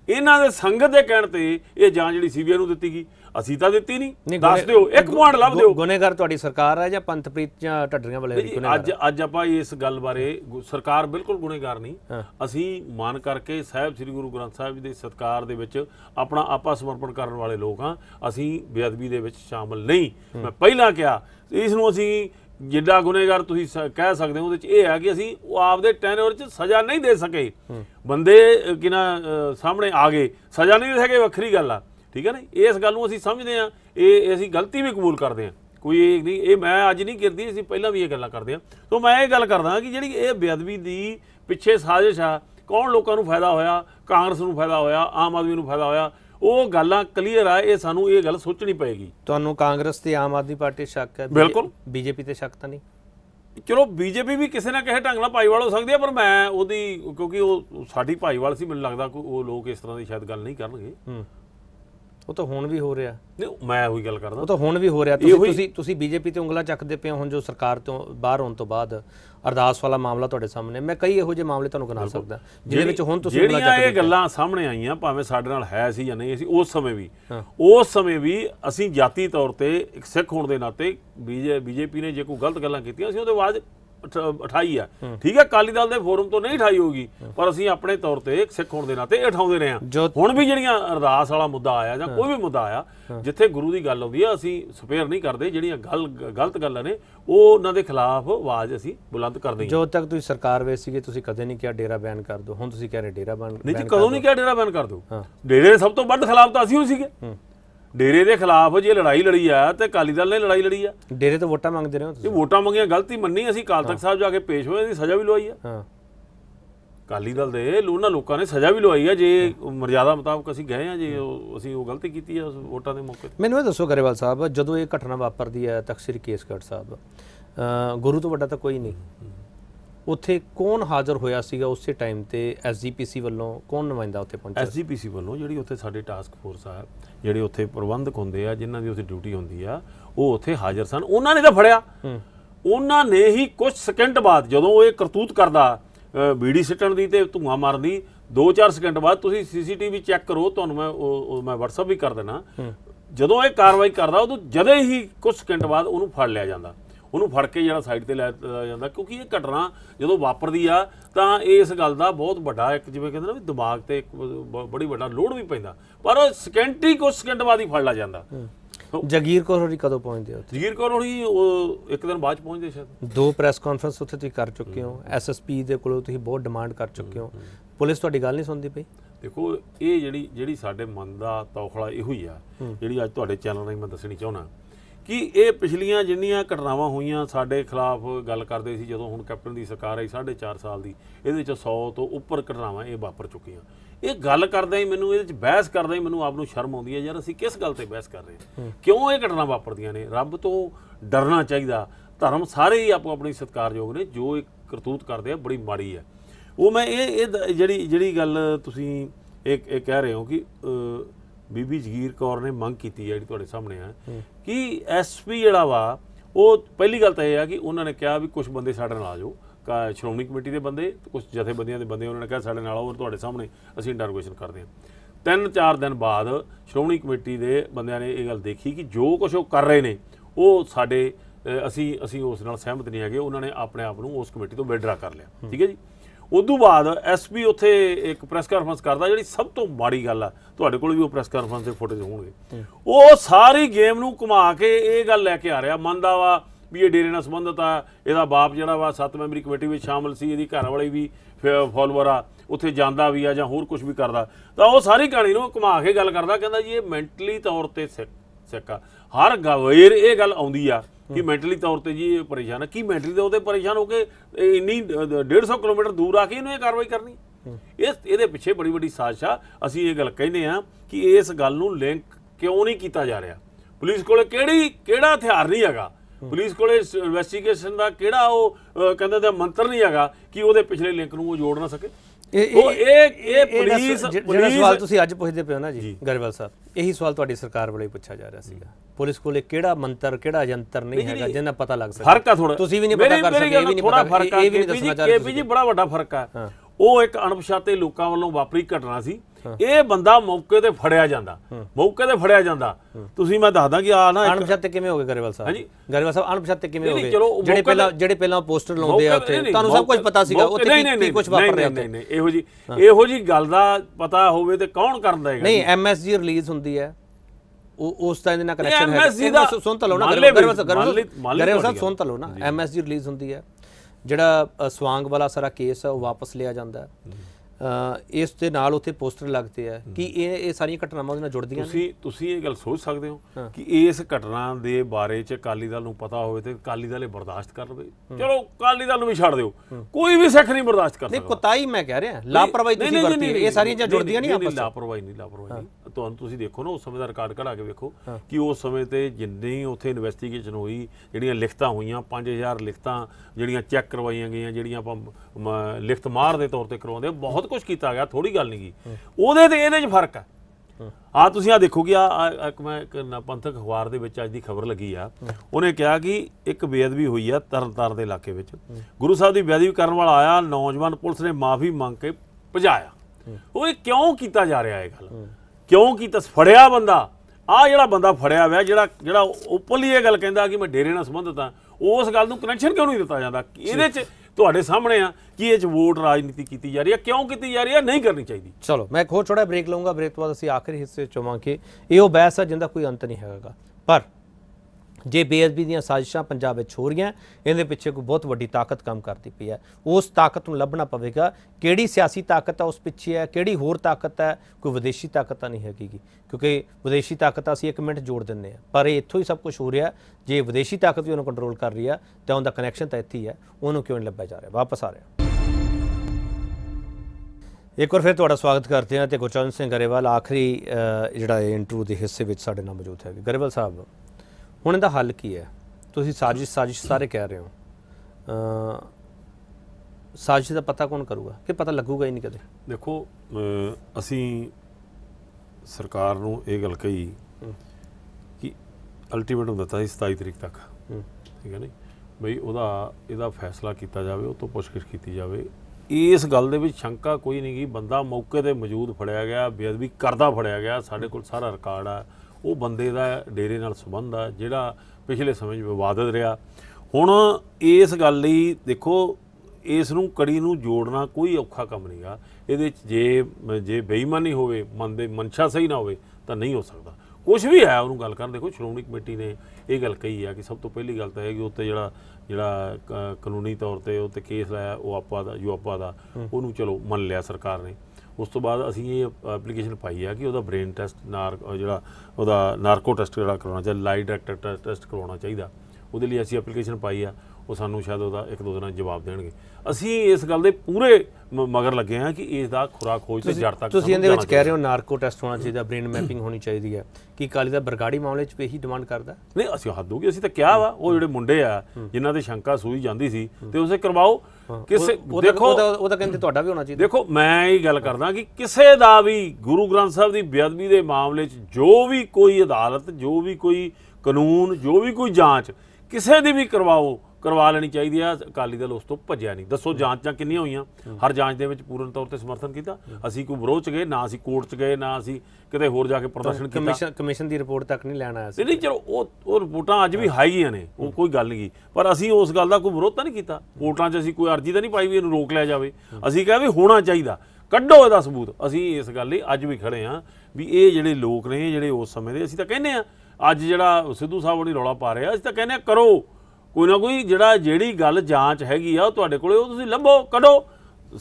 ਇਹਨਾਂ ਦੇ ਸੰਗਤ ਦੇ ਕਹਿਣ ਤੇ ਇਹ ਜਾਂ ਜਿਹੜੀ ਸੀਬੀਆਈ ਨੂੰ ਦਿੱਤੀ ਗਈ ਅਸੀਂ ਤਾਂ ਦਿੱਤੀ ਨਹੀਂ ਦੱਸ ਦਿਓ ਇੱਕ ਪੁਆਇੰਟ ਲੱਭ ਦਿਓ ਗੁਨੇਗਰ ਤੁਹਾਡੀ ਸਰਕਾਰ ਹੈ ਜਾਂ ਪੰਥਪ੍ਰੀਤ ਜਾਂ ਢੱਡਰੀਆਂ ਵਾਲੇ ਗੁਨੇਗਰ ਅੱਜ ਅੱਜ ਆਪਾਂ ਇਸ ਗੱਲ ਬਾਰੇ ਸਰਕਾਰ ਬਿਲਕੁਲ ਗੁਨੇਗਾਰ ਨਹੀਂ ਅਸੀਂ ਮਾਨ ਕਰਕੇ ਸਾਹਿਬ ਸ੍ਰੀ ਗੁਰੂ ਗ੍ਰੰਥ ਸਾਹਿਬ ਜੀ ਦੇ ਸਤਕਾਰ ਦੇ ਵਿੱਚ ਆਪਣਾ ਆਪਾ ਸਮਰਪਣ ਕਰਨ ਵਾਲੇ ਲੋਕ ਹਾਂ ਅਸੀਂ ਬੇਅਦਬੀ ਦੇ ਵਿੱਚ ਸ਼ਾਮਲ ਨਹੀਂ ਮੈਂ ਪਹਿਲਾਂ ਕਿਹਾ ਇਸ ਨੂੰ ਅਸੀਂ ਜਿੱਡਾ ਗੁਨਾਹਗਰ ਤੁਸੀਂ ਕਹਿ ਸਕਦੇ ਹੋ ਉਹਦੇ ਚ ਇਹ ਹੈ ਕਿ ਅਸੀਂ ਉਹ ਆਪਦੇ ਟੈਨਰ ਚ ਸਜ਼ਾ ਨਹੀਂ ਦੇ ਸਕੇ ਬੰਦੇ ਕਿਨਾ ਸਾਹਮਣੇ ਆ ਗਏ ਸਜ਼ਾ ਨਹੀਂ ਦੇ ਸਕੇ ਵੱਖਰੀ ਗੱਲ ਆ ਠੀਕ ਹੈ ਨਾ ਇਸ ਗੱਲ ਨੂੰ ਅਸੀਂ ਸਮਝਦੇ ਆ ਇਹ ਅਸੀਂ ਗਲਤੀ ਵੀ ਕਬੂਲ ਕਰਦੇ ਆ ਕੋਈ ਇਹ ਨਹੀਂ ਇਹ ਮੈਂ ਅੱਜ ਨਹੀਂ ਕਰਦੀ ਅਸੀਂ ਪਹਿਲਾਂ ਵੀ ਇਹ ਗੱਲਾਂ ਕਰਦੇ ਆ ਸੋ ਮੈਂ ਇਹ ਗੱਲ ਕਰਦਾ ਕਿ ਜਿਹੜੀ ਇਹ ਬੇਅਦਬੀ ਦੀ ਪਿੱਛੇ ਸਾਜ਼ਿਸ਼ ਆ ਕੌਣ ਲੋਕਾਂ ਨੂੰ ਫਾਇਦਾ ਹੋਇਆ ਕਾਂਗਰਸ ਨੂੰ ਫਾਇਦਾ ਹੋਇਆ ਆਮ ਆਦਮੀ ਨੂੰ ਫਾਇਦਾ ਹੋਇਆ ਉਹ ਗੱਲਾਂ ਕਲੀਅਰ ਆ ਇਹ ਸਾਨੂੰ ਇਹ ਗੱਲ ਸੋਚਣੀ ਪਏਗੀ ਤੁਹਾਨੂੰ ਕਾਂਗਰਸ ਤੇ ਆਮ ਆਦਮੀ ਪਾਰਟੀ ਸ਼ੱਕ ਹੈ ਬਿਲਕੁਲ ਬੀਜੇਪੀ ਤੇ ਸ਼ੱਕ ਤਾਂ ਨਹੀਂ ਚਲੋ ਬੀਜੇਪੀ ਵੀ ਕਿਸੇ ਨਾ ਕਿਸੇ ਢੰਗ ਨਾਲ ਭਾਈਵਾਲ ਹੋ ਸਕਦੀ ਹੈ ਪਰ ਮੈਂ ਉਹਦੀ ਕਿਉਂਕਿ ਉਹ ਸਾਡੀ ਭਾਈਵਾਲ ਸੀ ਮੈਨੂੰ ਲੱਗਦਾ ਕੋਈ ਉਹ ਲੋਕ ਇਸ ਤਰ੍ਹਾਂ ਦੀ ਸ਼ਾਇਦ ਗੱਲ ਨਹੀਂ ਕਰਨਗੇ ਉਹ ਤਾਂ ਹੁਣ ਵੀ ਹੋ ਰਿਹਾ ਨਹੀਂ ਮੈਂ ਉਹੀ ਗੱਲ ਕਰਦਾ ਉਹ ਤਾਂ ਹੁਣ ਵੀ ਹੋ ਰਿਹਾ ਤੁਸੀਂ ਤੁਸੀਂ ਤੁਸੀਂ ਬੀਜੇਪੀ ਤੇ ਉਂਗਲਾ ਚੱਕਦੇ ਪਏ ਹੁਣ ਜੋ ਸਰਕਾਰ ਤੋਂ ਬਾਹਰ ਹੋਣ ਤੋਂ ਬਾਅਦ ਅਰਦਾਸ ਵਾਲਾ ਮਾਮਲਾ ਤੁਹਾਡੇ ਸਾਹਮਣੇ ਮੈਂ ਕਈ ਇਹੋ ਜਿਹੇ ਮਾਮਲੇ ਤੁਹਾਨੂੰ ਗਿਣਾ ਸਕਦਾ ਜਿਹਦੇ ਵਿੱਚ ਹੁਣ ਤੁਸੀਂ ਉਂਗਲਾ ਚੱਕਦੇ ਜਿਹੜੀਆਂ ਇਹ ਗੱਲਾਂ ਸਾਹਮਣੇ ਆਈਆਂ ਭਾਵੇਂ ਸਾਡੇ ਨਾਲ ਹੈ ਸੀ ਜਾਂ ਨਹੀਂ ਸੀ ਉਸ ਸਮੇਂ ਵੀ ਉਸ ਸਮੇਂ ਵੀ ਅਸੀਂ ਜਾਤੀ ਤੌਰ ਤੇ ਇੱਕ ਸਿੱਖ ਹੋਣ ਦੇ ਨਾਤੇ ਬੀਜੇਪੀ ਨੇ ਜੇ ਕੋਈ ਗਲਤ ਗੱਲਾਂ ਕੀਤੀਆਂ ਸੀ ਉਹਦੇ ਬਾਅਦ ਠਾਈ ਆ ਠੀਕ ਹੈ ਕਾਲੀ ਦਲ ਦੇ ਫੋਰਮ ਤੋਂ ਨਹੀਂ ਠਾਈ ਹੋਗੀ ਪਰ ਅਸੀਂ ਆਪਣੇ ਤੌਰ ਤੇ ਸਿੱਖ ਹੋਣ ਦੇ ਨਾਤੇ ਉਠਾਉਂਦੇ ਰਹੇ ਆ ਹੁਣ ਵੀ ਜਿਹੜੀਆਂ ਅਰਦਾਸ ਵਾਲਾ ਮੁੱਦਾ ਆਇਆ ਜਾਂ ਕੋਈ ਵੀ ਮੁੱਦਾ ਆਇਆ ਜਿੱਥੇ ਗੁਰੂ ਦੀ ਗੱਲ ਆਉਂਦੀ ਆ ਅਸੀਂ ਸਪੇਅਰ ਨਹੀਂ ਕਰਦੇ ਜਿਹੜੀਆਂ ਗੱਲ ਗਲਤ ਗੱਲਾਂ ਨੇ ਉਹ ਉਹਨਾਂ ਦੇ ਖਿਲਾਫ ਆਵਾਜ਼ ਅਸੀਂ ਬੁਲੰਦ ਕਰਦੇ ਹਾਂ ਜੋ ਤੱਕ ਤੁਸੀਂ ਸਰਕਾਰ ਵੇ ਸੀਗੇ ਤੁਸੀਂ ਕਦੇ ਨਹੀਂ ਕਿਹਾ ਡੇਰਾ ਬੈਨ ਕਰ ਦਿਓ ਹੁਣ ਤੁਸੀਂ ਕਹਿ ਰਹੇ ਡੇਰਾ ਬੈਨ ਨਹੀਂ ਜੀ ਕਦੋਂ ਨਹੀਂ ਕਿਹਾ ਡੇਰਾ ਬੈਨ ਕਰ ਦਿਓ ਡੇਰੇ ਸਭ ਤੋਂ ਵੱਧ ਖਿਲਾਫ ਤਾਂ ਅਸੀਂ ਹੋਈ ਸੀਗੇ ਡੇਰੇ ਦੇ ਖਿਲਾਫ ਜੇ ਲੜਾਈ ਲੜੀ ਆ ਤੇ ਕਾਲੀ ਦਲ ਨੇ ਲੜਾਈ ਲੜੀ ਆ ਡੇਰੇ ਤੋਂ ਵੋਟਾਂ ਮੰਗਦੇ ਰਹੇ ਤੁਸੀਂ ਇਹ ਵੋਟਾਂ ਮੰਗੀਆਂ ਗਲਤੀ ਮੰਨੀ ਅਸੀਂ ਕਾਲ ਤਖਤ ਸਾਹਿਬ ਜਾ ਕੇ ਪੇਸ਼ ਹੋਏ ਦੀ ਸਜ਼ਾ ਵੀ ਲਵਾਈ ਆ ਹਾਂ ਕਾਲੀ ਦਲ ਦੇ ਲੋਨਾ ਲੋਕਾਂ ਨੇ ਸਜ਼ਾ ਵੀ ਲਵਾਈ ਆ ਜੇ ਮਰਜ਼ਾਦਾ ਮੁਤਾਬਕ ਅਸੀਂ ਗਏ ਆ ਜੇ ਅਸੀਂ ਉਹ ਗਲਤੀ ਕੀਤੀ ਆ ਉਸ ਵੋਟਾਂ ਦੇ ਮੌਕੇ ਤੇ ਮੈਨੂੰ ਇਹ ਦੱਸੋ ਗਰੇਵਾਲ ਸਾਹਿਬ ਜਦੋਂ ਇਹ ਘਟਨਾ ਵਾਪਰਦੀ ਹੈ ਤਖਸੀਰ ਕੇਸਗੜ੍ਹ ਸਾਹਿਬ ਗੁਰੂ ਤੋਂ ਵੱਡਾ ਤਾਂ ਕੋਈ ਨਹੀਂ ਉੱਥੇ ਕੌਣ ਹਾਜ਼ਰ ਹੋਇਆ ਸੀਗਾ ਉਸੇ ਟਾਈਮ ਤੇ ਐਸਜੀਪੀਸੀ ਵੱਲੋਂ ਕੌਣ ਨੁਮਾਇੰਦਾ ਉੱਥੇ ਪਹੁੰਚਿਆ ਐਸਜੀਪੀਸੀ ਵੱਲੋਂ ਜਿਹੜੀ ਉੱਥੇ ਸਾਡੇ ਟਾਸਕ ਫੋਰਸ ਆ ਜਿਹੜੇ ਉੱਥੇ ਪ੍ਰਬੰਧਕ ਹੁੰਦੇ ਆ ਜਿਨ੍ਹਾਂ ਦੀ ਉੱਥੇ ਡਿਊਟੀ ਹੁੰਦੀ ਆ ਉਹ ਉੱਥੇ ਹਾਜ਼ਰ ਸਨ ਉਹਨਾਂ ਨੇ ਤਾਂ ਫੜਿਆ ਉਹਨਾਂ ਨੇ ਹੀ ਕੁਝ ਸਕਿੰਟ ਬਾਅਦ ਜਦੋਂ ਉਹ ਇਹ ਕਰਤੂਤ ਕਰਦਾ ਬੀੜੀ ਸਿੱਟਣ ਦੀ ਤੇ ਧੂਆਂ ਮਾਰਨ ਦੀ 2-4 ਸਕਿੰਟ ਬਾਅਦ ਤੁਸੀਂ ਸੀਸੀਟੀਵੀ ਚੈੱਕ ਕਰੋ ਤੁਹਾਨੂੰ ਮੈਂ ਉਹ ਮੈਂ ਵਟਸਐਪ ਵੀ ਕਰ ਦੇਣਾ ਜਦੋਂ ਇਹ ਕਾਰਵਾਈ ਕਰਦਾ ਉਦੋਂ ਜਦੇ ਹੀ ਕੁਝ ਸਕਿੰਟ ਬਾਅਦ ਉਹਨੂੰ ਫੜ ਲਿਆ ਜਾਂਦਾ ਉਹਨੂੰ ਫੜ ਕੇ ਜਿਹੜਾ ਸਾਈਡ ਤੇ ਲੈ ਜਾਂਦਾ ਕਿਉਂਕਿ ਇਹ ਘਟਨਾ ਜਦੋਂ ਵਾਪਰਦੀ ਆ ਤਾਂ ਇਸ ਗੱਲ ਦਾ ਬਹੁਤ ਵੱਡਾ ਇੱਕ ਜਿਵੇਂ ਕਹਿੰਦੇ ਨਾ ਵੀ ਦਿਮਾਗ ਤੇ ਇੱਕ ਬੜੀ ਵੱਡਾ ਲੋਡ ਵੀ ਪੈਂਦਾ ਪਰ ਉਹ ਸਕਿੰਟੀ ਕੁਝ ਸਕਿੰਟ ਬਾਅਦ ਹੀ ਫੜ ਲਾ ਜਾਂਦਾ ਜਗੀਰ ਕੌਰ ਹੋਰੀ ਕਦੋਂ ਪਹੁੰਚਦੇ ਹੋ ਜਗੀਰ ਕੌਰ ਹੋਰੀ ਇੱਕ ਦਿਨ ਬਾਅਦ ਪਹੁੰਚਦੇ ਸ਼ਾਇਦ ਦੋ ਪ੍ਰੈਸ ਕਾਨਫਰੰਸ ਉੱਥੇ ਤੁਸੀਂ ਕਰ ਚੁੱਕੇ ਹੋ ਐਸਐਸਪੀ ਦੇ ਕੋਲੋਂ ਤੁਸੀਂ ਬਹੁਤ ਡਿਮਾਂਡ ਕਰ ਚੁੱਕੇ ਹੋ ਪੁਲਿਸ ਤੁਹਾਡੀ ਗੱਲ ਨਹੀਂ ਸੁਣਦੀ ਪਈ ਦੇਖੋ ਇਹ ਜਿਹੜੀ ਜਿਹੜੀ ਸਾਡੇ ਮਨ ਦਾ ਤੌਖਲਾ ਇਹੋ ਹੀ ਆ ਜਿਹੜੀ ਅੱਜ ਤੁਹਾਡੇ ਚੈਨਲ ਨਾਲ ਮੈਂ ਦੱਸਣੀ ਚਾਹੁੰਦਾ ਕਿ ਇਹ ਪਿਛਲੀਆਂ ਜਿੰਨੀਆਂ ਘਟਨਾਵਾਂ ਹੋਈਆਂ ਸਾਡੇ ਖਿਲਾਫ ਗੱਲ ਕਰਦੇ ਸੀ ਜਦੋਂ ਹੁਣ ਕੈਪਟਨ ਦੀ ਸਰਕਾਰ ਆਈ 4.5 ਸਾਲ ਦੀ ਇਹਦੇ ਵਿੱਚ 100 ਤੋਂ ਉੱਪਰ ਘਟਨਾਵਾਂ ਇਹ ਵਾਪਰ ਚੁੱਕੀਆਂ ਇਹ ਗੱਲ ਕਰਦਾ ਹੀ ਮੈਨੂੰ ਇਹਦੇ ਵਿੱਚ ਬਹਿਸ ਕਰਦਾ ਹੀ ਮੈਨੂੰ ਆਪ ਨੂੰ ਸ਼ਰਮ ਆਉਂਦੀ ਹੈ ਯਾਰ ਅਸੀਂ ਕਿਸ ਗੱਲ ਤੇ ਬਹਿਸ ਕਰ ਰਹੇ ਹਾਂ ਕਿਉਂ ਇਹ ਘਟਨਾ ਵਾਪਰਦੀਆਂ ਨੇ ਰੱਬ ਤੋਂ ਡਰਨਾ ਚਾਹੀਦਾ ਧਰਮ ਸਾਰੇ ਹੀ ਆਪੋ ਆਪਣੀ ਸਤਿਕਾਰਯੋਗ ਨੇ ਜੋ ਇੱਕ ਕਰਤੂਤ ਕਰਦੇ ਆ ਬੜੀ ਮਾੜੀ ਹੈ ਉਹ ਮੈਂ ਇਹ ਇਹ ਜਿਹੜੀ ਜਿਹੜੀ ਗੱਲ ਤੁਸੀਂ ਇਹ ਕਹਿ ਰਹੇ ਹੋ ਕਿ ਬੀਬੀ ਜਗੀਰ ਕੌਰ ਨੇ ਮੰਗ ਕੀਤੀ ਜਿਹੜੀ ਤੁਹਾਡੇ ਸਾਹਮਣੇ ਆ ਕਿ ਐਸਪੀ ਜਿਹੜਾ ਵਾ ਉਹ ਪਹਿਲੀ ਗੱਲ ਤਾਂ ਇਹ ਆ ਕਿ ਉਹਨਾਂ ਨੇ ਕਿਹਾ ਵੀ ਕੁਝ ਬੰਦੇ ਸਾਡੇ ਨਾਲ ਆ ਜਾਓ ਸ਼੍ਰੋਮਣੀ ਕਮੇਟੀ ਦੇ ਬੰਦੇ ਕੁਝ ਜਥੇਬੰਦੀਆਂ ਦੇ ਬੰਦੇ ਉਹਨਾਂ ਨੇ ਕਿਹਾ ਸਾਡੇ ਨਾਲ ਆਓ ਤੁਹਾਡੇ ਸਾਹਮਣੇ ਅਸੀਂ ਇੰਟਰੋਗੇਸ਼ਨ ਕਰਦੇ ਹਾਂ ਤਿੰਨ ਚਾਰ ਦਿਨ ਬਾਅਦ ਸ਼੍ਰੋਮਣੀ ਕਮੇਟੀ ਦੇ ਬੰਦਿਆਂ ਨੇ ਇਹ ਗੱਲ ਦੇਖੀ ਕਿ ਜੋ ਕੁਝ ਉਹ ਕਰ ਰਹੇ ਨੇ ਉਹ ਸਾਡੇ ਅਸੀਂ ਅਸੀਂ ਉਸ ਨਾਲ ਸਹਿਮਤ ਨਹੀਂ ਹੈਗੇ ਉਹਨਾਂ ਨੇ ਆਪਣੇ ਆਪ ਨੂੰ ਉਸ ਕਮੇਟੀ ਤੋਂ ਵਿਡਰਾ ਕਰ ਲਿਆ ਠੀਕ ਹੈ ਜੀ ਉਦੋਂ ਬਾਅਦ ਐਸਪੀ ਉੱਥੇ ਇੱਕ ਪ੍ਰੈਸ ਕਾਨਫਰੰਸ ਕਰਦਾ ਜਿਹੜੀ ਸਭ ਤੋਂ ਮਾੜੀ ਗੱਲ ਆ ਤੁਹਾਡੇ ਕੋਲ ਵੀ ਉਹ ਪ੍ਰੈਸ ਕਾਨਫਰੰਸ ਦੇ ਫੁਟੇਜ ਹੋਣਗੇ ਉਹ ਸਾਰੀ ਗੇਮ ਨੂੰ ਘੁਮਾ ਕੇ ਇਹ ਗੱਲ ਲੈ ਕੇ ਆ ਰਿਹਾ ਮੰਨਦਾ ਵਾ ਵੀ ਇਹ ਡੇਰੇ ਨਾਲ ਸੰਬੰਧਤ ਆ ਇਹਦਾ ਬਾਪ ਜਿਹੜਾ ਵਾ ਸੱਤ ਮੈਂਬਰੀ ਕਮੇਟੀ ਵਿੱਚ ਸ਼ਾਮਲ ਸੀ ਇਹਦੀ ਘਰ ਵਾਲੀ ਵੀ ਫਾਲੋਅਰ ਆ ਉੱਥੇ ਜਾਂਦਾ ਵੀ ਆ ਜਾਂ ਹੋਰ ਕੁਝ ਵੀ ਕਰਦਾ ਤਾਂ ਉਹ ਸਾਰੀ ਕਹਾਣੀ ਨੂੰ ਘੁਮਾ ਕੇ ਗੱਲ ਕਰਦਾ ਕਹਿੰਦਾ ਜੀ ਇਹ ਮੈਂਟਲੀ ਤੌਰ ਤੇ ਸਿੱਕਾ ਹਰ ਗਵੈਰ ਇਹ ਗੱਲ ਆਉਂਦੀ ਆ ਕਿ ਮੈਂਟਲੀ ਤੌਰ ਤੇ ਜੀ ਇਹ ਪਰੇਸ਼ਾਨ ਆ ਕੀ ਮੈਂਟਲੀ ਤੌਰ ਤੇ ਪਰੇਸ਼ਾਨ ਹੋ ਕੇ ਇੰਨੀ 150 ਕਿਲੋਮੀਟਰ ਦੂਰ ਆ ਕੇ ਇਹਨੂੰ ਇਹ ਕਾਰਵਾਈ ਕਰਨੀ ਇਹ ਇਹਦੇ ਪਿੱਛੇ ਬੜੀ ਵੱਡੀ ਸਾਜ਼ਿਸ਼ ਆ ਅਸੀਂ ਇਹ ਗੱਲ ਕਹਿੰਦੇ ਆ ਕਿ ਇਸ ਗੱਲ ਨੂੰ ਲਿੰਕ ਕਿਉਂ ਨਹੀਂ ਕੀਤਾ ਜਾ ਰਿਹਾ ਪੁਲਿਸ ਕੋਲ ਕਿਹੜੀ ਕਿਹੜਾ ਹਥਿਆਰ ਨਹੀਂ ਹੈਗਾ ਪੁਲਿਸ ਕੋਲੇ ਇਨਵੈਸਟੀਗੇਸ਼ਨ ਦਾ ਕਿਹੜਾ ਉਹ ਕਹਿੰਦੇ ਦਾ ਮੰਤਰ ਨਹੀਂ ਹੈਗਾ ਕਿ ਉਹਦੇ ਪਿਛਲੇ ਲਿੰਕ ਨੂੰ ਉਹ ਜੋੜ ਨਾ ਸਕੇ ਉਹ ਇਹ ਇਹ ਪੁਲਿਸ ਜਿਹੜਾ ਸਵਾਲ ਤੁਸੀਂ ਅੱਜ ਪੁੱਛਦੇ ਪਿਓ ਨਾ ਜੀ ਗਰੇਵਾਲ ਸਾਹਿਬ ਇਹੀ ਸਵਾਲ ਤੁਹਾਡੀ ਸਰਕਾਰ ਵੱਲੋਂ ਹੀ ਪੁੱਛਿਆ ਜਾ ਰਿਹਾ ਸੀਗਾ ਪੁਲਿਸ ਕੋਲੇ ਕਿਹੜਾ ਮੰਤਰ ਕਿਹੜਾ ਯੰਤਰ ਨਹੀਂ ਹੈਗਾ ਜਿਹਨਾਂ ਪਤਾ ਲੱਗ ਸਕੇ ਫਰਕ ਆ ਥੋੜਾ ਤੁਸੀਂ ਵੀ ਨਹੀਂ ਪਤਾ ਕਰ ਸਕਦੇ ਇਹ ਵੀ ਨਹੀਂ ਪਤਾ ਫਰਕ ਇਹ ਵੀ ਨਹੀਂ ਦੱਸਣਾ ਚਾਹ ਰਹੇ ਕੇਪੀ ਜੀ ਬੜਾ ਵੱਡਾ ਫਰਕ ਆ ਉਹ ਇੱਕ ਅਣਪਛਾਤੇ ਲੋਕਾਂ ਵੱਲੋਂ ਵਾਪਰੀ ਘਟਨਾ ਸੀ ਇਹ ਬੰਦਾ ਮੌਕੇ ਤੇ ਫੜਿਆ ਜਾਂਦਾ ਮੌਕੇ ਤੇ ਫੜਿਆ ਜਾਂਦਾ ਤੁਸੀਂ ਮੈਂ ਦੱਸਦਾ ਕਿ ਆ ਨਾ ਅਣਪਛਾਤੇ ਕਿਵੇਂ ਹੋ ਗਏ ਗਰੇਵਾਲ ਸਾਹਿਬ ਹਾਂਜੀ ਗਰੇਵਾਲ ਸਾਹਿਬ ਅਣਪਛਾਤੇ ਕਿਵੇਂ ਹੋ ਗਏ ਜਿਹੜੇ ਪਹਿਲਾਂ ਜਿਹੜੇ ਪਹਿਲਾਂ ਪੋਸਟਰ ਲਾਉਂਦੇ ਆ ਉੱਥੇ ਤੁਹਾਨੂੰ ਸਭ ਕੁਝ ਪਤਾ ਸੀਗਾ ਉੱਥੇ ਕੀ ਕੁਝ ਵਾਪਰ ਰਿਹਾ ਉੱਥੇ ਨਹੀਂ ਇਹੋ ਜੀ ਇਹੋ ਜੀ ਗੱਲ ਦਾ ਪਤਾ ਹੋਵੇ ਤੇ ਕੌਣ ਕਰਨ ਹੈ ਨਹੀਂ ਐਮਐਸਜੀ ਰਿਲੀਜ਼ ਹੁੰਦੀ ਹੈ ਉਸ ਤਾਂ ਇਹਦੇ ਨਾਲ ਕਨੈਕਸ਼ਨ ਹੈ ਐਮਐਸਜੀ ਦਾ ਸੁਣ ਤਾਂ ਲਓ ਨਾ ਗਰੇਵਾਲ ਸਾਹਿਬ ਗਰੇਵਾਲ ਸਾਹਿਬ ਸੁਣ ਤਾਂ ਲਓ ਨਾ ਐਮਐਸਜੀ ਰਿਲੀਜ਼ ਹੁੰਦੀ ਹੈ ਜਿਹੜਾ ਸਵਾਂਗ ਵਾਲਾ ਸਾਰਾ ਕੇਸ ਹੈ ਉਹ ਵਾਪਸ ਲਿਆ ਜਾਂਦਾ ਹੈ ਇਸ ਦੇ ਨਾਲ ਉੱਥੇ ਪੋਸਟਰ ਲੱਗਦੇ ਆ ਕਿ ਇਹ ਇਹ ਸਾਰੀਆਂ ਘਟਨਾਵਾਂ ਉਹਦੇ ਨਾਲ ਜੁੜਦੀਆਂ ਨੇ ਤੁਸੀਂ ਤੁਸੀਂ ਇਹ ਗੱਲ ਸੋਚ ਸਕਦੇ ਹੋ ਕਿ ਇਸ ਘਟਨਾ ਦੇ ਬਾਰੇ ਚ ਕਾਲੀ ਦਲ ਨੂੰ ਪਤਾ ਹੋਵੇ ਤੇ ਕਾਲੀ ਦਲ ਇਹ ਬਰਦਾਸ਼ਤ ਕਰ ਲਵੇ ਚਲੋ ਕਾਲੀ ਦਲ ਨੂੰ ਵੀ ਛੱਡ ਦਿਓ ਕੋਈ ਵੀ ਸਿੱਖ ਨਹੀਂ ਬਰਦਾਸ਼ਤ ਕਰ ਸਕਦਾ ਨਹੀਂ ਕੁਤਾਈ ਮੈਂ ਕਹਿ ਰਿਹਾ ਲਾਪਰਵਾਹੀ ਤੁਸੀਂ ਵਰਤੀ ਇਹ ਸਾਰੀਆਂ ਚ ਜੁੜਦੀਆਂ ਨਹੀਂ ਆਪਸ ਵਿੱਚ ਲਾਪਰਵਾਹੀ ਨਹੀਂ ਲਾਪਰਵਾਹੀ ਤੁਹਾਨੂੰ ਤੁਸੀਂ ਦੇਖੋ ਨਾ ਉਸ ਸਮੇਂ ਦਾ ਰਿਕਾਰਡ ਕਢਾ ਕੇ ਵੇਖੋ ਕਿ ਉਸ ਸਮੇਂ ਤੇ ਜਿੰਨੇ ਉੱਥੇ ਇਨਵੈਸਟੀਗੇਸ਼ਨ ਹੋਈ ਜਿਹੜੀਆਂ ਲਿਖਤਾਂ ਹੋਈਆਂ 5000 ਲਿਖਤਾਂ ਜਿਹੜੀਆਂ ਚੈੱਕ ਕਰਵਾਈਆਂ ਗਈਆਂ ਜਿਹੜੀਆਂ ਆਪਾਂ ਲਿਖਤ ਮਾਰ ਦੇ ਤੌਰ ਤੇ ਕਰਵਾਉਂਦੇ ਬਹੁਤ ਕੁਝ ਕੀਤਾ ਗਿਆ ਥੋੜੀ ਗੱਲ ਨਹੀਂ ਗਈ ਉਹਦੇ ਤੇ ਇਹਦੇ 'ਚ ਫਰਕ ਆ ਆ ਤੁਸੀਂ ਆ ਦੇਖੋ ਕਿ ਆ ਇੱਕ ਮੈਂ ਇੱਕ ਪੰਥਕ ਅਖਬਾਰ ਦੇ ਵਿੱਚ ਅੱਜ ਦੀ ਖਬਰ ਲੱਗੀ ਆ ਉਹਨੇ ਕਿਹਾ ਕਿ ਇੱਕ ਬੇਅਦਬੀ ਹੋਈ ਆ ਤਰਨਤਾਰਨ ਦੇ ਇਲਾਕੇ ਵਿੱਚ ਗੁਰੂ ਸਾਹਿਬ ਦੀ ਬੇਅਦਬੀ ਕਰਨ ਵਾਲਾ ਆਇਆ ਨੌਜਵਾਨ ਪੁਲਿਸ ਨੇ ਮਾਫੀ ਮੰਗ ਕੇ ਭਜਾਇਆ ਉਹ ਇਹ ਕਿਉਂ ਕੀਤਾ ਜਾ ਰਿਹਾ ਇਹ ਗੱਲ ਕਿਉਂ ਕੀਤਾ ਫੜਿਆ ਬੰਦਾ ਆ ਜਿਹੜਾ ਬੰਦਾ ਫੜਿਆ ਹੋਇਆ ਜਿਹੜਾ ਜਿਹੜਾ ਓਪਨਲੀ ਇਹ ਗੱਲ ਕਹਿੰਦਾ ਕਿ ਮੈਂ ਡੇਰੇ ਨਾਲ ਸੰਬੰਧਤ ਆ ਉਸ ਗੱਲ ਨੂੰ ਕਨੈਕਸ਼ਨ ਕਿਉਂ ਨਹੀਂ ਦਿੱਤਾ ਜਾਂਦਾ ਇਹਦੇ 'ਚ ਤੁਹਾਡੇ ਸਾਹਮਣੇ ਆ ਕਿ ਇਹ ਚ ਵੋਟ ਰਾਜਨੀਤੀ ਕੀਤੀ ਜਾ ਰਹੀ ਹੈ ਕਿਉਂ ਕੀਤੀ ਜਾ ਰਹੀ ਹੈ ਨਹੀਂ ਕਰਨੀ ਚਾਹੀਦੀ ਚਲੋ ਮੈਂ ਖੋ ਛੋੜਾ ਬ੍ਰੇਕ ਲਵਾਂਗਾ ਬ੍ਰੇਕ ਤੋਂ ਬਾਅਦ ਅਸੀਂ ਆਖਰੀ ਹਿੱਸੇ ਚ ਆਵਾਂਗੇ ਇਹ ਉਹ ਬਹਿਸ ਆ ਜਿੰਦਾ ਕੋਈ ਅੰਤ ਨਹੀਂ ਹੈਗਾ ਪਰ ਜੇ ਬੇਅਦਬੀ ਦੀਆਂ ਸਾਜ਼ਿਸ਼ਾਂ ਪੰਜਾਬ ਵਿੱਚ ਹੋ ਰਹੀਆਂ ਇਹਦੇ ਪਿੱਛੇ ਕੋਈ ਬਹੁਤ ਵੱਡੀ ਤਾਕਤ ਕੰਮ ਕਰਦੀ ਪਈ ਹੈ ਉਸ ਤਾਕਤ ਨੂੰ ਲੱਭਣਾ ਪਵੇਗਾ ਕਿਹੜੀ ਸਿਆਸੀ ਤਾਕਤ ਹੈ ਉਸ ਪਿੱਛੇ ਹੈ ਕਿਹੜੀ ਹੋਰ ਤਾਕਤ ਹੈ ਕੋਈ ਵਿਦੇਸ਼ੀ ਤਾਕਤ ਤਾਂ ਨਹੀਂ ਹੈਗੀ ਕਿਉਂਕਿ ਵਿਦੇਸ਼ੀ ਤਾਕਤ ਅਸੀਂ ਇੱਕ ਮਿੰਟ ਜੋੜ ਦਿੰਨੇ ਆ ਪਰ ਇਹ ਇੱਥੋਂ ਹੀ ਸਭ ਕੁਝ ਹੋ ਰਿਹਾ ਜੇ ਵਿਦੇਸ਼ੀ ਤਾਕਤ ਵੀ ਉਹਨੂੰ ਕੰਟਰੋਲ ਕਰ ਰਹੀ ਆ ਤਾਂ ਉਹਦਾ ਕਨੈਕਸ਼ਨ ਤਾਂ ਇੱਥੇ ਹੀ ਹੈ ਉਹਨੂੰ ਕਿਉਂ ਨਹੀਂ ਲੱਭਿਆ ਜਾ ਰਿਹਾ ਵਾਪਸ ਆ ਰਿਹਾ ਇੱਕ ਵਾਰ ਫਿਰ ਤੁਹਾਡਾ ਸਵਾਗਤ ਕਰਦੇ ਹਾਂ ਤੇ ਗੁਰਚਰਨ ਸਿੰਘ ਗਰੇਵਾਲ ਆਖਰੀ ਜਿਹੜਾ ਇੰਟਰਵਿਊ ਦੇ ਹਿੱਸੇ ਵਿੱਚ ਸਾਡੇ ਨਾਲ ਮੌਜੂਦ ਹੈ ਗਰੇਵਾਲ ਸਾਹਿਬ ਹੁਣ ਇਹਦਾ ਹੱਲ ਕੀ ਹੈ ਤੁਸੀਂ ਸਾਜ਼ਿਸ਼ ਸਾਜ਼ਿਸ਼ ਸਾਰੇ ਕਹਿ ਰਹੇ ਹੋ ਸਾਜ਼ਿਸ਼ ਦਾ ਪਤਾ ਕੌਣ ਕਰੂਗਾ ਕਿ ਪਤਾ ਲੱਗੂਗਾ ਹੀ ਨਹੀਂ ਕਦੇ ਦੇਖੋ ਅਸੀਂ ਸਰਕਾਰ ਨੂੰ ਇਹ ਗੱਲ ਕਹੀ ਕਿ ਅਲਟੀਮੇਟਮ ਦਿੱਤਾ ਸੀ 27 ਤਰੀਕ ਤੱਕ ਠੀਕ ਹੈ ਨਹੀਂ ਬਈ ਉਹਦਾ ਇਹਦਾ ਫੈਸਲਾ ਕੀਤਾ ਜਾਵੇ ਉਹ ਤੋਂ ਪੁੱਛਗਿੱਛ ਕੀਤੀ ਜਾਵੇ ਇਸ ਗੱਲ ਦੇ ਵਿੱਚ ਸ਼ੰਕਾ ਕੋਈ ਨਹੀਂ ਗਈ ਬੰਦਾ ਮੌਕੇ ਤੇ ਮੌਜੂਦ ਫੜਿਆ ਗਿਆ ਬੇਅਦਬੀ ਕਰਦਾ ਫੜਿਆ ਗਿਆ ਸਾਡੇ ਕੋਲ ਸਾਰਾ ਰਿਕਾਰਡ ਆ ਉਹ ਬੰਦੇ ਦਾ ਡੇਰੇ ਨਾਲ ਸੰਬੰਧ ਆ ਜਿਹੜਾ ਪਿਛਲੇ ਸਮੇਂ 'ਚ ਵਿਵਾਦਤ ਰਿਹਾ ਹੁਣ ਇਸ ਗੱਲ ਲਈ ਦੇਖੋ ਇਸ ਨੂੰ ਕੜੀ ਨੂੰ ਜੋੜਨਾ ਕੋਈ ਔਖਾ ਕੰਮ ਨਹੀਂਗਾ ਇਹਦੇ 'ਚ ਜੇ ਜੇ ਬੇਈਮਾਨੀ ਹੋਵੇ ਮਨ ਦੇ ਮਨਸ਼ਾ ਸਹੀ ਨਾ ਹੋਵੇ ਤਾਂ ਨਹੀਂ ਹੋ ਸਕਦਾ ਕੁਝ ਵੀ ਆ ਉਹਨੂੰ ਗੱਲ ਕਰਨ ਦੇਖੋ ਸ਼੍ਰੋਮਣੀ ਕਮੇਟੀ ਨੇ ਇਹ ਗੱਲ ਕਹੀ ਆ ਕਿ ਸਭ ਤੋਂ ਪਹਿਲੀ ਗੱਲ ਤਾਂ ਇਹ ਕਿ ਉੱਤੇ ਜਿਹੜਾ ਜਿਹੜਾ ਕਾਨੂੰਨੀ ਤੌਰ ਤੇ ਉੱਤੇ ਕੇਸ ਲਾਇਆ ਉਹ ਆਪਾ ਦਾ ਯੂ ਆਪਾ ਦਾ ਉਹਨੂੰ ਚਲੋ ਮੰਨ ਲਿਆ ਸਰਕਾਰ ਨੇ ਉਸ ਤੋਂ ਬਾਅਦ ਅਸੀਂ ਇਹ ਐਪਲੀਕੇਸ਼ਨ ਪਾਈ ਆ ਕਿ ਉਹਦਾ ਬ੍ਰੇਨ ਟੈਸਟ ਨਾਰ ਜਿਹੜਾ ਉਹਦਾ ਨਾਰਕੋ ਟੈਸਟ ਜਿਹੜਾ ਕਰਾਉਣਾ ਚਾਹੀਦਾ ਲਾਈ ਡਾਇਰੈਕਟਰ ਟੈਸਟ ਕਰਾਉਣਾ ਚਾਹੀਦਾ ਉਹਦੇ ਲਈ ਅਸੀਂ ਐਪਲੀਕੇਸ਼ਨ ਪਾਈ ਆ ਉਹ ਸਾਨੂੰ ਸ਼ਾਇਦ ਉਹਦਾ ਇੱਕ ਦੋ ਦਿਨਾਂ ਜਵਾਬ ਦੇਣਗੇ ਅਸੀਂ ਇਸ ਗੱਲ ਦੇ ਪੂਰੇ ਮਗਰ ਲੱਗੇ ਆ ਕਿ ਇਸ ਦਾ ਖੁਰਾਕ ਖੋਜ ਤੇ ਜੜ ਤੱਕ ਤੁਸੀਂ ਇਹਦੇ ਵਿੱਚ ਕਹਿ ਰਹੇ ਹੋ ਨਾਰਕੋ ਟੈਸਟ ਹੋਣਾ ਚਾਹੀਦਾ ਬ੍ਰੇਨ ਮੈਪਿੰਗ ਹੋਣੀ ਚਾਹੀਦੀ ਹੈ ਕਿ ਕਾਲੀ ਦਾ ਬਰਗਾੜੀ ਮਾਮਲੇ 'ਚ ਵੀ ਇਹੀ ਡਿਮਾਂਡ ਕਰਦਾ ਨਹੀਂ ਅਸੀਂ ਹੱਦ ਹੋ ਗਈ ਅਸੀਂ ਤਾਂ ਕਿਹਾ ਵਾ ਉਹ ਜਿਹੜੇ ਮੁੰਡੇ ਆ ਜਿਨ੍ਹਾਂ ਦੇ ਸ਼ੰਕਾ ਸੂਈ ਜਾਂਦੀ ਸੀ ਤੇ ਉਸੇ ਕਰਵਾਓ ਕਿਸੇ ਦੇਖੋ ਉਹ ਤਾਂ ਕਹਿੰਦੇ ਤੁਹਾਡਾ ਵੀ ਹੋਣਾ ਚਾਹੀਦਾ ਦੇਖੋ ਮੈਂ ਇਹ ਗੱਲ ਕਰਦਾ ਕਿ ਕਿਸੇ ਦਾ ਵੀ ਗੁਰੂ ਗ੍ਰੰਥ ਸਾਹਿਬ ਦੀ ਬੇਅਦਬੀ ਦੇ ਮਾਮਲੇ 'ਚ ਜੋ ਵੀ ਕੋਈ ਅਦਾਲਤ ਜੋ ਵੀ ਕੋਈ ਕਾਨੂੰਨ ਜੋ ਵੀ ਕੋਈ ਜਾਂਚ ਕਿਸੇ ਦੀ ਵੀ ਕਰਵਾਓ ਕਰਵਾ ਲੈਣੀ ਚਾਹੀਦੀ ਆ ਅਕਾਲੀ ਦਲ ਉਸ ਤੋਂ ਭੱਜਿਆ ਨਹੀਂ ਦੱਸੋ ਜਾਂਚਾਂ ਕਿੰਨੀਆਂ ਹੋਈਆਂ ਹਰ ਜਾਂਚ ਦੇ ਵਿੱਚ ਪੂਰਨ ਤੌਰ ਤੇ ਸਮਰਥਨ ਕੀਤਾ ਅਸੀਂ ਕੋਈ ਵਿਰੋਧ ਚ ਗਏ ਨਾ ਅਸੀਂ ਕੋਰਟ ਚ ਗਏ ਨਾ ਅਸੀਂ ਕਿਤੇ ਹੋਰ ਜਾ ਕੇ ਪ੍ਰਦਰਸ਼ਨ ਕੀਤਾ ਕਮਿਸ਼ਨ ਕਮਿਸ਼ਨ ਦੀ ਰਿਪੋਰਟ ਤੱਕ ਨਹੀਂ ਲੈਣ ਆਇਆ ਸੀ ਨਹੀਂ ਚਲੋ ਉਹ ਉਹ ਰਿਪੋਰਟਾਂ ਅੱਜ ਵੀ ਹੈਗੀਆਂ ਨੇ ਉਹ ਕੋਈ ਗੱਲ ਨਹੀਂ ਪਰ ਅਸੀਂ ਉਸ ਗੱਲ ਦਾ ਕੋਈ ਵਿਰੋਧ ਤਾਂ ਨਹੀਂ ਕੀਤਾ ਕੋਰਟਾਂ 'ਚ ਅਸੀਂ ਕੋਈ ਅਰਜ਼ੀ ਤਾਂ ਨਹੀਂ ਪਾਈ ਵੀ ਇਹਨੂੰ ਰੋਕ ਲਿਆ ਜਾਵੇ ਅਸੀਂ ਕਿਹਾ ਵੀ ਹੋਣਾ ਚਾਹੀਦਾ ਕੱਢੋ ਇਹਦਾ ਸਬੂਤ ਅਸੀਂ ਇਸ ਗੱਲ ਲਈ ਅੱਜ ਵੀ ਖੜੇ ਆ ਵੀ ਇਹ ਜਿਹੜੇ ਲੋਕ ਨੇ ਜਿਹੜੇ ਉਸ ਸਮੇਂ ਦੇ ਅਸੀਂ ਤਾਂ ਕਹਿੰਦੇ ਆ ਅੱਜ ਜਿਹੜਾ ਸਿੱਧੂ ਸਾਹਿਬ ਨੇ ਰੌਲਾ ਪਾ ਰਿਹਾ ਅਸੀਂ ਤਾਂ ਕਹਿੰਦੇ ਆ ਕਰੋ ਕੋਈ ਨਾ ਕੋਈ ਜਿਹੜਾ ਜਿਹੜੀ ਗੱਲ ਜਾਂਚ ਹੈਗੀ ਆ ਉਹ ਤੁਹਾਡੇ ਕੋਲੇ ਉਹ ਤੁਸੀਂ ਲੰਭੋ ਕਢੋ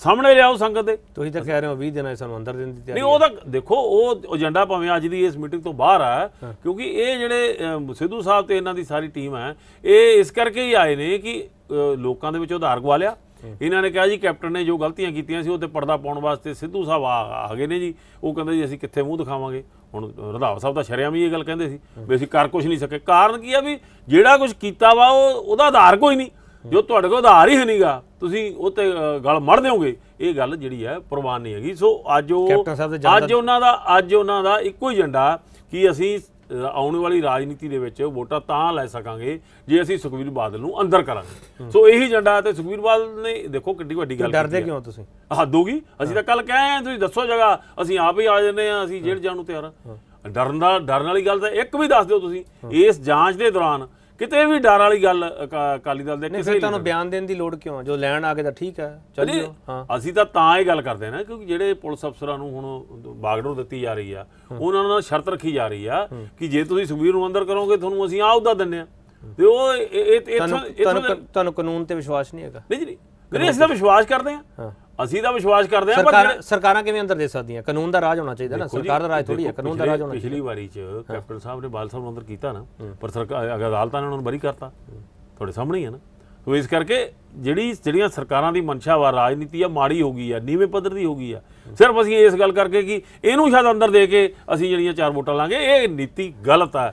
ਸਾਹਮਣੇ ਲਿਆਓ ਸੰਗਤ ਦੇ ਤੁਸੀਂ ਤਾਂ ਕਹਿ ਰਹੇ ਹੋ 20 ਦਿਨਾਂ ਸਾਨੂੰ ਅੰਦਰ ਦੇਣ ਦੀ ਤਿਆਰੀ ਨਹੀਂ ਉਹ ਤਾਂ ਦੇਖੋ ਉਹ ਏਜੰਡਾ ਭਾਵੇਂ ਅੱਜ ਦੀ ਇਸ ਮੀਟਿੰਗ ਤੋਂ ਬਾਹਰ ਆ ਕਿਉਂਕਿ ਇਹ ਜਿਹੜੇ ਸਿੱਧੂ ਸਾਹਿਬ ਤੇ ਇਹਨਾਂ ਦੀ ਸਾਰੀ ਟੀਮ ਹੈ ਇਹ ਇਸ ਕਰਕੇ ਹੀ ਆਏ ਨੇ ਕਿ ਲੋਕਾਂ ਦੇ ਵਿੱਚ ਉਧਾਰ ਗਵਾ ਲਿਆ ਇਹਨਾਂ ਨੇ ਕਿਹਾ ਜੀ ਕੈਪਟਨ ਨੇ ਜੋ ਗਲਤੀਆਂ ਕੀਤੀਆਂ ਸੀ ਉਹ ਤੇ ਪਰਦਾ ਪਾਉਣ ਵਾਸਤੇ ਸਿੱਧੂ ਸਾਹਿਬ ਆ ਗਏ ਨੇ ਜੀ ਉਹ ਕਹਿੰਦੇ ਜੀ ਅਸੀਂ ਕਿੱਥੇ ਮੂੰਹ ਦਿਖਾਵਾਂਗੇ ਹੁਣ ਰਧਾਵਾ ਸਾਹਿਬ ਦਾ ਸ਼ਰਿਆ ਵੀ ਇਹ ਗੱਲ ਕਹਿੰਦੇ ਸੀ ਵੀ ਅਸੀਂ ਕਰ ਕੁਝ ਨਹੀਂ ਸਕੇ ਕਾਰਨ ਕੀ ਆ ਵੀ ਜਿਹੜਾ ਕੁਝ ਕੀਤਾ ਵਾ ਉਹ ਉਹਦਾ ਆਧਾਰ ਕੋਈ ਨਹੀਂ ਜੋ ਤੁਹਾਡੇ ਕੋਲ ਆਧਾਰ ਹੀ ਨਹੀਂਗਾ ਤੁਸੀਂ ਉਹ ਤੇ ਗੱਲ ਮੜ ਦਿਓਗੇ ਇਹ ਗੱਲ ਜਿਹੜੀ ਹੈ ਪ੍ਰਵਾਨ ਨਹੀਂ ਹੈਗੀ ਸੋ ਅੱਜ ਉਹ ਅੱਜ ਉਹਨਾਂ ਦਾ ਅੱਜ ਉਹਨਾਂ ਦਾ ਇੱਕੋ ਹੀ ਝੰਡਾ ਕਿ ਅਸੀਂ ਆਉਣ ਵਾਲੀ ਰਾਜਨੀਤੀ ਦੇ ਵਿੱਚ ਵੋਟਾਂ ਤਾਂ ਲੈ ਸਕਾਂਗੇ ਜੇ ਅਸੀਂ ਸੁਖਵੀਰ ਬਾਦਲ ਨੂੰ ਅੰਦਰ ਕਰਾਂਗੇ ਸੋ ਇਹੀ ਏਜੰਡਾ ਤੇ ਸੁਖਵੀਰ ਬਾਦਲ ਨੇ ਦੇਖੋ ਕਿੱਡੀ ਵੱਡੀ ਗੱਲ ਡਰਦੇ ਕਿਉਂ ਤੁਸੀਂ ਹੱਦੋਗੀ ਅਸੀਂ ਤਾਂ ਕੱਲ ਕਹੇ ਤੁਸੀਂ ਦੱਸੋ ਜਗਾ ਅਸੀਂ ਆਪ ਹੀ ਆ ਜੰਨੇ ਆ ਅਸੀਂ ਜੇਲ੍ਹ ਜਾਣ ਨੂੰ ਤਿਆਰ ਆ ਡਰਨ ਦਾ ਡਰਨ ਵਾਲੀ ਗੱਲ ਤਾਂ ਇੱਕ ਵੀ ਦੱਸ ਦਿਓ ਤੁਸੀਂ ਇਸ ਜਾਂਚ ਦੇ ਦੌਰਾਨ ਕਿਤੇ ਵੀ ਡਰ ਵਾਲੀ ਗੱਲ ਅਕਾਲੀ ਦਲ ਦੇ ਕਿਸੇ ਤੁਹਾਨੂੰ ਬਿਆਨ ਦੇਣ ਦੀ ਲੋੜ ਕਿਉਂ ਜੋ ਲੈਣ ਆ ਕੇ ਤਾਂ ਠੀਕ ਹੈ ਚਲਿਓ ਹਾਂ ਅਸੀਂ ਤਾਂ ਤਾਂ ਇਹ ਗੱਲ ਕਰਦੇ ਨਾ ਕਿਉਂਕਿ ਜਿਹੜੇ ਪੁਲਿਸ ਅਫਸਰਾਂ ਨੂੰ ਹੁਣ ਬਾਗਡੋਰ ਦਿੱਤੀ ਜਾ ਰਹੀ ਆ ਉਹਨਾਂ ਨਾਲ ਸ਼ਰਤ ਰੱਖੀ ਜਾ ਰਹੀ ਆ ਕਿ ਜੇ ਤੁਸੀਂ ਸੁਖਬੀਰ ਨੂੰ ਅੰਦਰ ਕਰੋਗੇ ਤੁਹਾਨੂੰ ਅਸੀਂ ਆਹ ਉਹਦਾ ਦਿੰਨੇ ਆ ਤੇ ਉਹ ਇਹ ਤੁਹਾਨੂੰ ਤੁਹਾਨੂੰ ਕਾਨੂੰਨ ਤੇ ਵਿਸ਼ਵਾਸ ਨਹੀਂ ਹੈਗਾ ਨਹੀਂ ਜੀ ਨਹੀਂ ਅਸੀਂ ਤਾਂ ਵਿਸ਼ਵਾਸ ਕਰਦੇ ਆ ਅਸੀਂ ਤਾਂ ਵਿਸ਼ਵਾਸ ਕਰਦੇ ਹਾਂ ਪਰ ਸਰਕਾਰਾਂ ਕਿਵੇਂ ਅੰਦਰ ਦੇ ਸਕਦੀਆਂ ਕਾਨੂੰਨ ਦਾ ਰਾਜ ਹੋਣਾ ਚਾਹੀਦਾ ਨਾ ਸਰਕਾਰ ਦਾ ਰਾਜ ਥੋੜੀ ਹੈ ਕਾਨੂੰਨ ਦਾ ਰਾਜ ਹੋਣਾ ਚਾਹੀਦਾ ਪਿਛਲੀ ਵਾਰੀ ਚ ਕੈਪਟਨ ਸਾਹਿਬ ਨੇ ਬਾਲ ਸਾਹਿਬ ਨੂੰ ਅੰਦਰ ਕੀਤਾ ਨਾ ਪਰ ਸਰਕਾਰ ਅਦਾਲਤਾਂ ਨੇ ਉਹਨਾਂ ਨੂੰ ਬਰੀ ਕਰਤਾ ਤੁਹਾਡੇ ਸਾਹਮਣੇ ਹੀ ਹੈ ਨਾ ਸੋ ਇਸ ਕਰਕੇ ਜਿਹੜੀ ਜਿਹੜੀਆਂ ਸਰਕਾਰਾਂ ਦੀ ਮਨਸ਼ਾ ਵਾ ਰਾਜਨੀਤੀ ਆ ਮਾੜੀ ਹੋ ਗਈ ਆ ਨੀਵੇਂ ਪੱਧਰ ਦੀ ਹੋ ਗਈ ਆ ਸਿਰਫ ਅਸੀਂ ਇਸ ਗੱਲ ਕਰਕੇ ਕਿ ਇਹਨੂੰ ਸ਼ਾਇਦ ਅੰਦਰ ਦੇ ਕੇ ਅਸੀਂ ਜਿਹੜੀਆਂ ਚਾਰ ਵੋਟਾਂ ਲਾਂਗੇ ਇਹ ਨੀਤੀ ਗਲਤ ਆ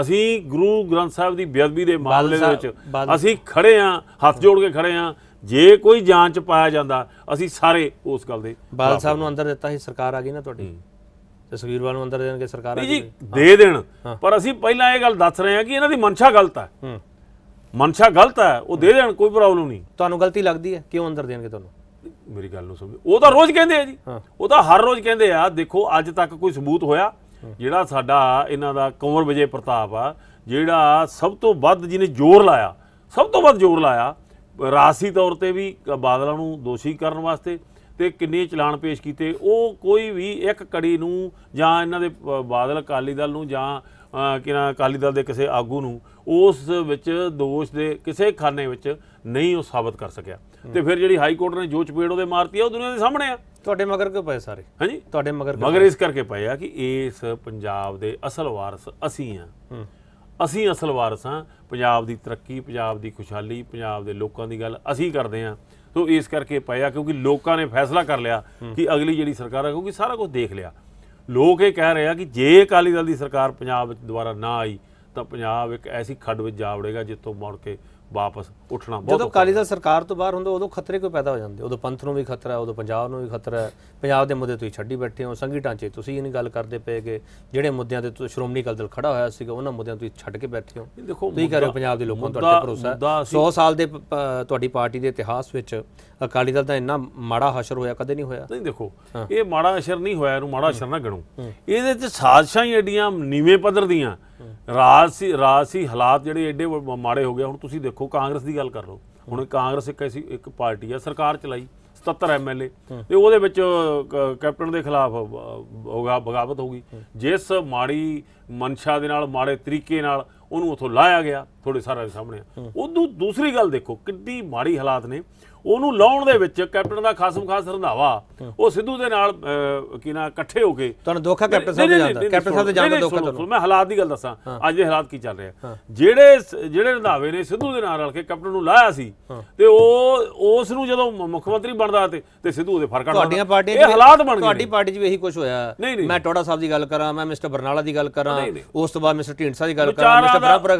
ਅਸੀਂ ਗੁਰੂ ਗ੍ਰੰਥ ਸਾਹਿਬ ਦੀ ਬੇਅਦਬੀ ਦੇ ਮਾਮਲੇ ਦੇ ਵਿੱਚ ਅਸੀਂ ਖੜੇ ਆ ਹੱਥ ਜੋੜ ਕੇ ਖੜੇ ਆ ਜੇ ਕੋਈ ਜਾਂਚ ਪਾਇਆ ਜਾਂਦਾ ਅਸੀਂ ਸਾਰੇ ਉਸ ਗੱਲ ਦੇ ਬਾਲ ਸਾਹਿਬ ਨੂੰ ਅੰਦਰ ਦਿੱਤਾ ਸੀ ਸਰਕਾਰ ਆ ਗਈ ਨਾ ਤੁਹਾਡੀ ਤਸਵੀਰਵਾਲ ਨੂੰ ਅੰਦਰ ਦੇਣਗੇ ਸਰਕਾਰ ਆ ਗਈ ਦੇ ਦੇਣ ਪਰ ਅਸੀਂ ਪਹਿਲਾਂ ਇਹ ਗੱਲ ਦੱਸ ਰਹੇ ਹਾਂ ਕਿ ਇਹਨਾਂ ਦੀ ਮਨਸ਼ਾ ਗਲਤ ਹੈ ਮਨਸ਼ਾ ਗਲਤ ਹੈ ਉਹ ਦੇ ਦੇਣ ਕੋਈ ਪ੍ਰੋਬਲਮ ਨਹੀਂ ਤੁਹਾਨੂੰ ਗਲਤੀ ਲੱਗਦੀ ਹੈ ਕਿਉਂ ਅੰਦਰ ਦੇਣਗੇ ਤੁਹਾਨੂੰ ਮੇਰੀ ਗੱਲ ਨੂੰ ਸਮਝੋ ਉਹ ਤਾਂ ਰੋਜ਼ ਕਹਿੰਦੇ ਆ ਜੀ ਉਹ ਤਾਂ ਹਰ ਰੋਜ਼ ਕਹਿੰਦੇ ਆ ਦੇਖੋ ਅੱਜ ਤੱਕ ਕੋਈ ਸਬੂਤ ਹੋਇਆ ਜਿਹੜਾ ਸਾਡਾ ਇਹਨਾਂ ਦਾ ਕੰਵਰ ਵਿਜੇ ਪ੍ਰਤਾਪ ਆ ਜਿਹੜਾ ਸਭ ਤੋਂ ਵੱਧ ਜਿਹਨੇ ਜ਼ੋਰ ਲਾਇਆ ਸਭ ਤੋਂ ਵੱਧ ਜ਼ੋਰ ਲਾਇਆ ਰਾਸੀ ਤੌਰ ਤੇ ਵੀ ਬਾਦਲਾਂ ਨੂੰ ਦੋਸ਼ੀ ਕਰਨ ਵਾਸਤੇ ਤੇ ਕਿੰਨੇ ਚਲਾਨ ਪੇਸ਼ ਕੀਤੇ ਉਹ ਕੋਈ ਵੀ ਇੱਕ ਕੜੀ ਨੂੰ ਜਾਂ ਇਹਨਾਂ ਦੇ ਬਾਦਲ ਅਕਾਲੀ ਦਲ ਨੂੰ ਜਾਂ ਕਿਨਾ ਅਕਾਲੀ ਦਲ ਦੇ ਕਿਸੇ ਆਗੂ ਨੂੰ ਉਸ ਵਿੱਚ ਦੋਸ਼ ਦੇ ਕਿਸੇ ਖਾਨੇ ਵਿੱਚ ਨਹੀਂ ਉਹ ਸਾਬਤ ਕਰ ਸਕਿਆ ਤੇ ਫਿਰ ਜਿਹੜੀ ਹਾਈ ਕੋਰਟ ਨੇ ਜੋ ਚਪੇੜ ਉਹਦੇ ਮਾਰਤੀ ਆ ਉਹ ਦੁਨੀਆ ਦੇ ਸਾਹਮਣੇ ਆ ਤੁਹਾਡੇ ਮਗਰ ਕਿਉਂ ਪਏ ਸਾਰੇ ਹਾਂਜੀ ਤੁਹਾਡੇ ਮਗਰ ਮਗਰ ਇਸ ਕਰਕੇ ਪਏ ਆ ਕਿ ਇਸ ਪੰਜਾਬ ਦੇ ਅਸਲ ਵਾਰਸ ਅਸੀਂ ਆ ਅਸੀਂ ਅਸਲ ਵਾਰਸ ਹਾਂ ਪੰਜਾਬ ਦੀ ਤਰੱਕੀ ਪੰਜਾਬ ਦੀ ਖੁਸ਼ਹਾਲੀ ਪੰਜਾਬ ਦੇ ਲੋਕਾਂ ਦੀ ਗੱਲ ਅਸੀਂ ਕਰਦੇ ਹਾਂ ਸੋ ਇਸ ਕਰਕੇ ਪਿਆ ਕਿਉਂਕਿ ਲੋਕਾਂ ਨੇ ਫੈਸਲਾ ਕਰ ਲਿਆ ਕਿ ਅਗਲੀ ਜਿਹੜੀ ਸਰਕਾਰ ਆ ਕਿਉਂਕਿ ਸਾਰਾ ਕੁਝ ਦੇਖ ਲਿਆ ਲੋਕ ਇਹ ਕਹਿ ਰਹੇ ਆ ਕਿ ਜੇ ਅਕਾਲੀ ਦਲ ਦੀ ਸਰਕਾਰ ਪੰਜਾਬ ਵਿੱਚ ਦੁਬਾਰਾ ਨਾ ਆਈ ਤਾਂ ਪੰਜਾਬ ਇੱਕ ਐਸੀ ਖੱਡ ਵਿੱਚ ਜਾ ਵੜੇਗਾ ਜਿੱਥੋਂ ਮੁੜ ਕੇ ਵਾਪਸ ਉੱਠਣਾ ਬਹੁਤ ਜਦੋਂ ਕਾਲੀ ਦਾ ਸਰਕਾਰ ਤੋਂ ਬਾਹਰ ਹੁੰਦਾ ਉਦੋਂ ਖਤਰੇ ਕੋਈ ਪੈਦਾ ਹੋ ਜਾਂਦੇ ਉਦੋਂ ਪੰਥ ਨੂੰ ਵੀ ਖਤਰਾ ਉਦੋਂ ਪੰਜਾਬ ਨੂੰ ਵੀ ਖਤਰਾ ਹੈ ਪੰਜਾਬ ਦੇ ਮੁੱਦੇ ਤੁਸੀਂ ਛੱਡੀ ਬੈਠੇ ਹੋ ਸੰਗੀ ਢਾਂਚੇ ਤੁਸੀਂ ਇਹਨਾਂ ਗੱਲ ਕਰਦੇ ਪਏਗੇ ਜਿਹੜੇ ਮੁੱਦਿਆਂ ਤੇ ਤੁਸੀਂ ਸ਼੍ਰੋਮਣੀ ਅਕਾਲੀ ਦਲ ਖੜਾ ਹੋਇਆ ਸੀਗਾ ਉਹਨਾਂ ਮੁੱਦਿਆਂ ਤੁਸੀਂ ਛੱਡ ਕੇ ਬੈਠੇ ਹੋ ਦੇਖੋ ਤੁਸੀਂ ਕਰੋ ਪੰਜਾਬ ਦੇ ਲੋਕਾਂ ਤੁਹਾਡੇ ਤੁਹਾਡੇ ਭਰੋਸਾ 100 ਸਾਲ ਦੇ ਤੁਹਾਡੀ ਪਾਰਟੀ ਦੇ ਇਤਿਹਾਸ ਵਿੱਚ ਅਕਾਲੀ ਦਲ ਦਾ ਇੰਨਾ ਮਾੜਾ ਹਸ਼ਰ ਹੋਇਆ ਕਦੇ ਨਹੀਂ ਹੋਇਆ ਨਹੀਂ ਦੇਖੋ ਇਹ ਮਾੜਾ ਹਸ਼ਰ ਨਹੀਂ ਹੋਇਆ ਇਹਨੂੰ ਮਾੜਾ ਹਸ਼ਰ ਨਾ ਗਣੋ ਇਹਦੇ ਤੇ ਸਾਜ਼ਿਸ਼ਾਂ ਹੀ ਐਡੀਆਂ ਨੀਵੇਂ ਪੱਧਰ ਦੀਆਂ ਰਾਜ ਸੀ ਰਾਜ ਸੀ ਹਾਲਾਤ ਜਿਹੜੇ ਐਡੇ ਮਾੜੇ ਹੋ ਗਏ ਹੁਣ ਤੁਸੀਂ ਦੇਖੋ ਕਾਂਗਰਸ ਦੀ ਗੱਲ ਕਰ ਲਓ ਹੁਣ ਕਾਂਗਰਸ ਇੱਕ ਐਸੀ ਇੱਕ ਪਾਰਟੀ ਆ ਸਰਕਾਰ ਚਲਾਈ 77 ਐਮਐਲਏ ਤੇ ਉਹਦੇ ਵਿੱਚ ਕੈਪਟਨ ਦੇ ਖਿਲਾਫ ਹੋਗਾ ਬਗਾਵਤ ਹੋ ਗਈ ਜਿਸ ਮਾੜੀ ਮਨਸ਼ਾ ਦੇ ਨਾਲ ਮਾੜੇ ਤਰੀਕੇ ਨਾਲ ਉਹਨੂੰ ਉਥੋਂ ਲਾਇਆ ਗਿਆ ਥੋੜੇ ਸਾਰਿਆਂ ਦੇ ਸਾਹਮਣੇ ਉਦੋਂ ਦੂਸਰੀ ਗੱਲ ਦੇਖੋ ਕਿੰਨੀ ਮਾੜੀ ਹਾਲਾਤ ਨੇ ਉਹਨੂੰ ਲਾਉਣ ਦੇ ਵਿੱਚ ਕੈਪਟਨ ਦਾ ਖਾਸਮ ਖਾਸ ਰੰਧਾਵਾ ਉਹ ਸਿੱਧੂ ਦੇ ਨਾਲ ਕੀ ਨਾ ਇਕੱਠੇ ਹੋ ਕੇ ਤੁਹਾਨੂੰ ਦੋਖਾ ਕੈਪਟਨ ਸਾਹਿਬ ਦੇ ਜਾਂਦਾ ਕੈਪਟਨ ਸਾਹਿਬ ਦੇ ਜਾਂਦਾ ਦੋਖਾ ਤੁਹਾਨੂੰ ਮੈਂ ਹਾਲਾਤ ਦੀ ਗੱਲ ਦੱਸਾਂ ਅੱਜ ਦੇ ਹਾਲਾਤ ਕੀ ਚੱਲ ਰਹੇ ਆ ਜਿਹੜੇ ਜਿਹੜੇ ਰੰਧਾਵੇ ਨੇ ਸਿੱਧੂ ਦੇ ਨਾਲ ਰਲ ਕੇ ਕੈਪਟਨ ਨੂੰ ਲਾਇਆ ਸੀ ਤੇ ਉਹ ਉਸ ਨੂੰ ਜਦੋਂ ਮੁੱਖ ਮੰਤਰੀ ਬਣਦਾ ਤੇ ਤੇ ਸਿੱਧੂ ਉਹਦੇ ਫਰਕ ਤੁਹਾਡੀਆਂ ਪਾਰਟੀਆਂ ਇਹ ਹਾਲਾਤ ਬਣ ਗਏ ਤੁਹਾਡੀ ਪਾਰਟੀ 'ਚ ਵੀ ਇਹੀ ਕੁਝ ਹੋਇਆ ਮੈਂ ਟੋੜਾ ਸਾਹਿਬ ਦੀ ਗੱਲ ਕਰਾਂ ਮੈਂ ਮਿਸਟਰ ਬਰਨਾਲਾ ਦੀ ਗੱਲ ਕਰਾਂ ਉਸ ਤੋਂ ਬਾਅਦ ਮਿਸਟਰ ਢੀਂਡਸਾ ਦੀ ਗੱਲ ਕਰਾਂ ਮਿਸਟਰ ਬਰਾਬਰ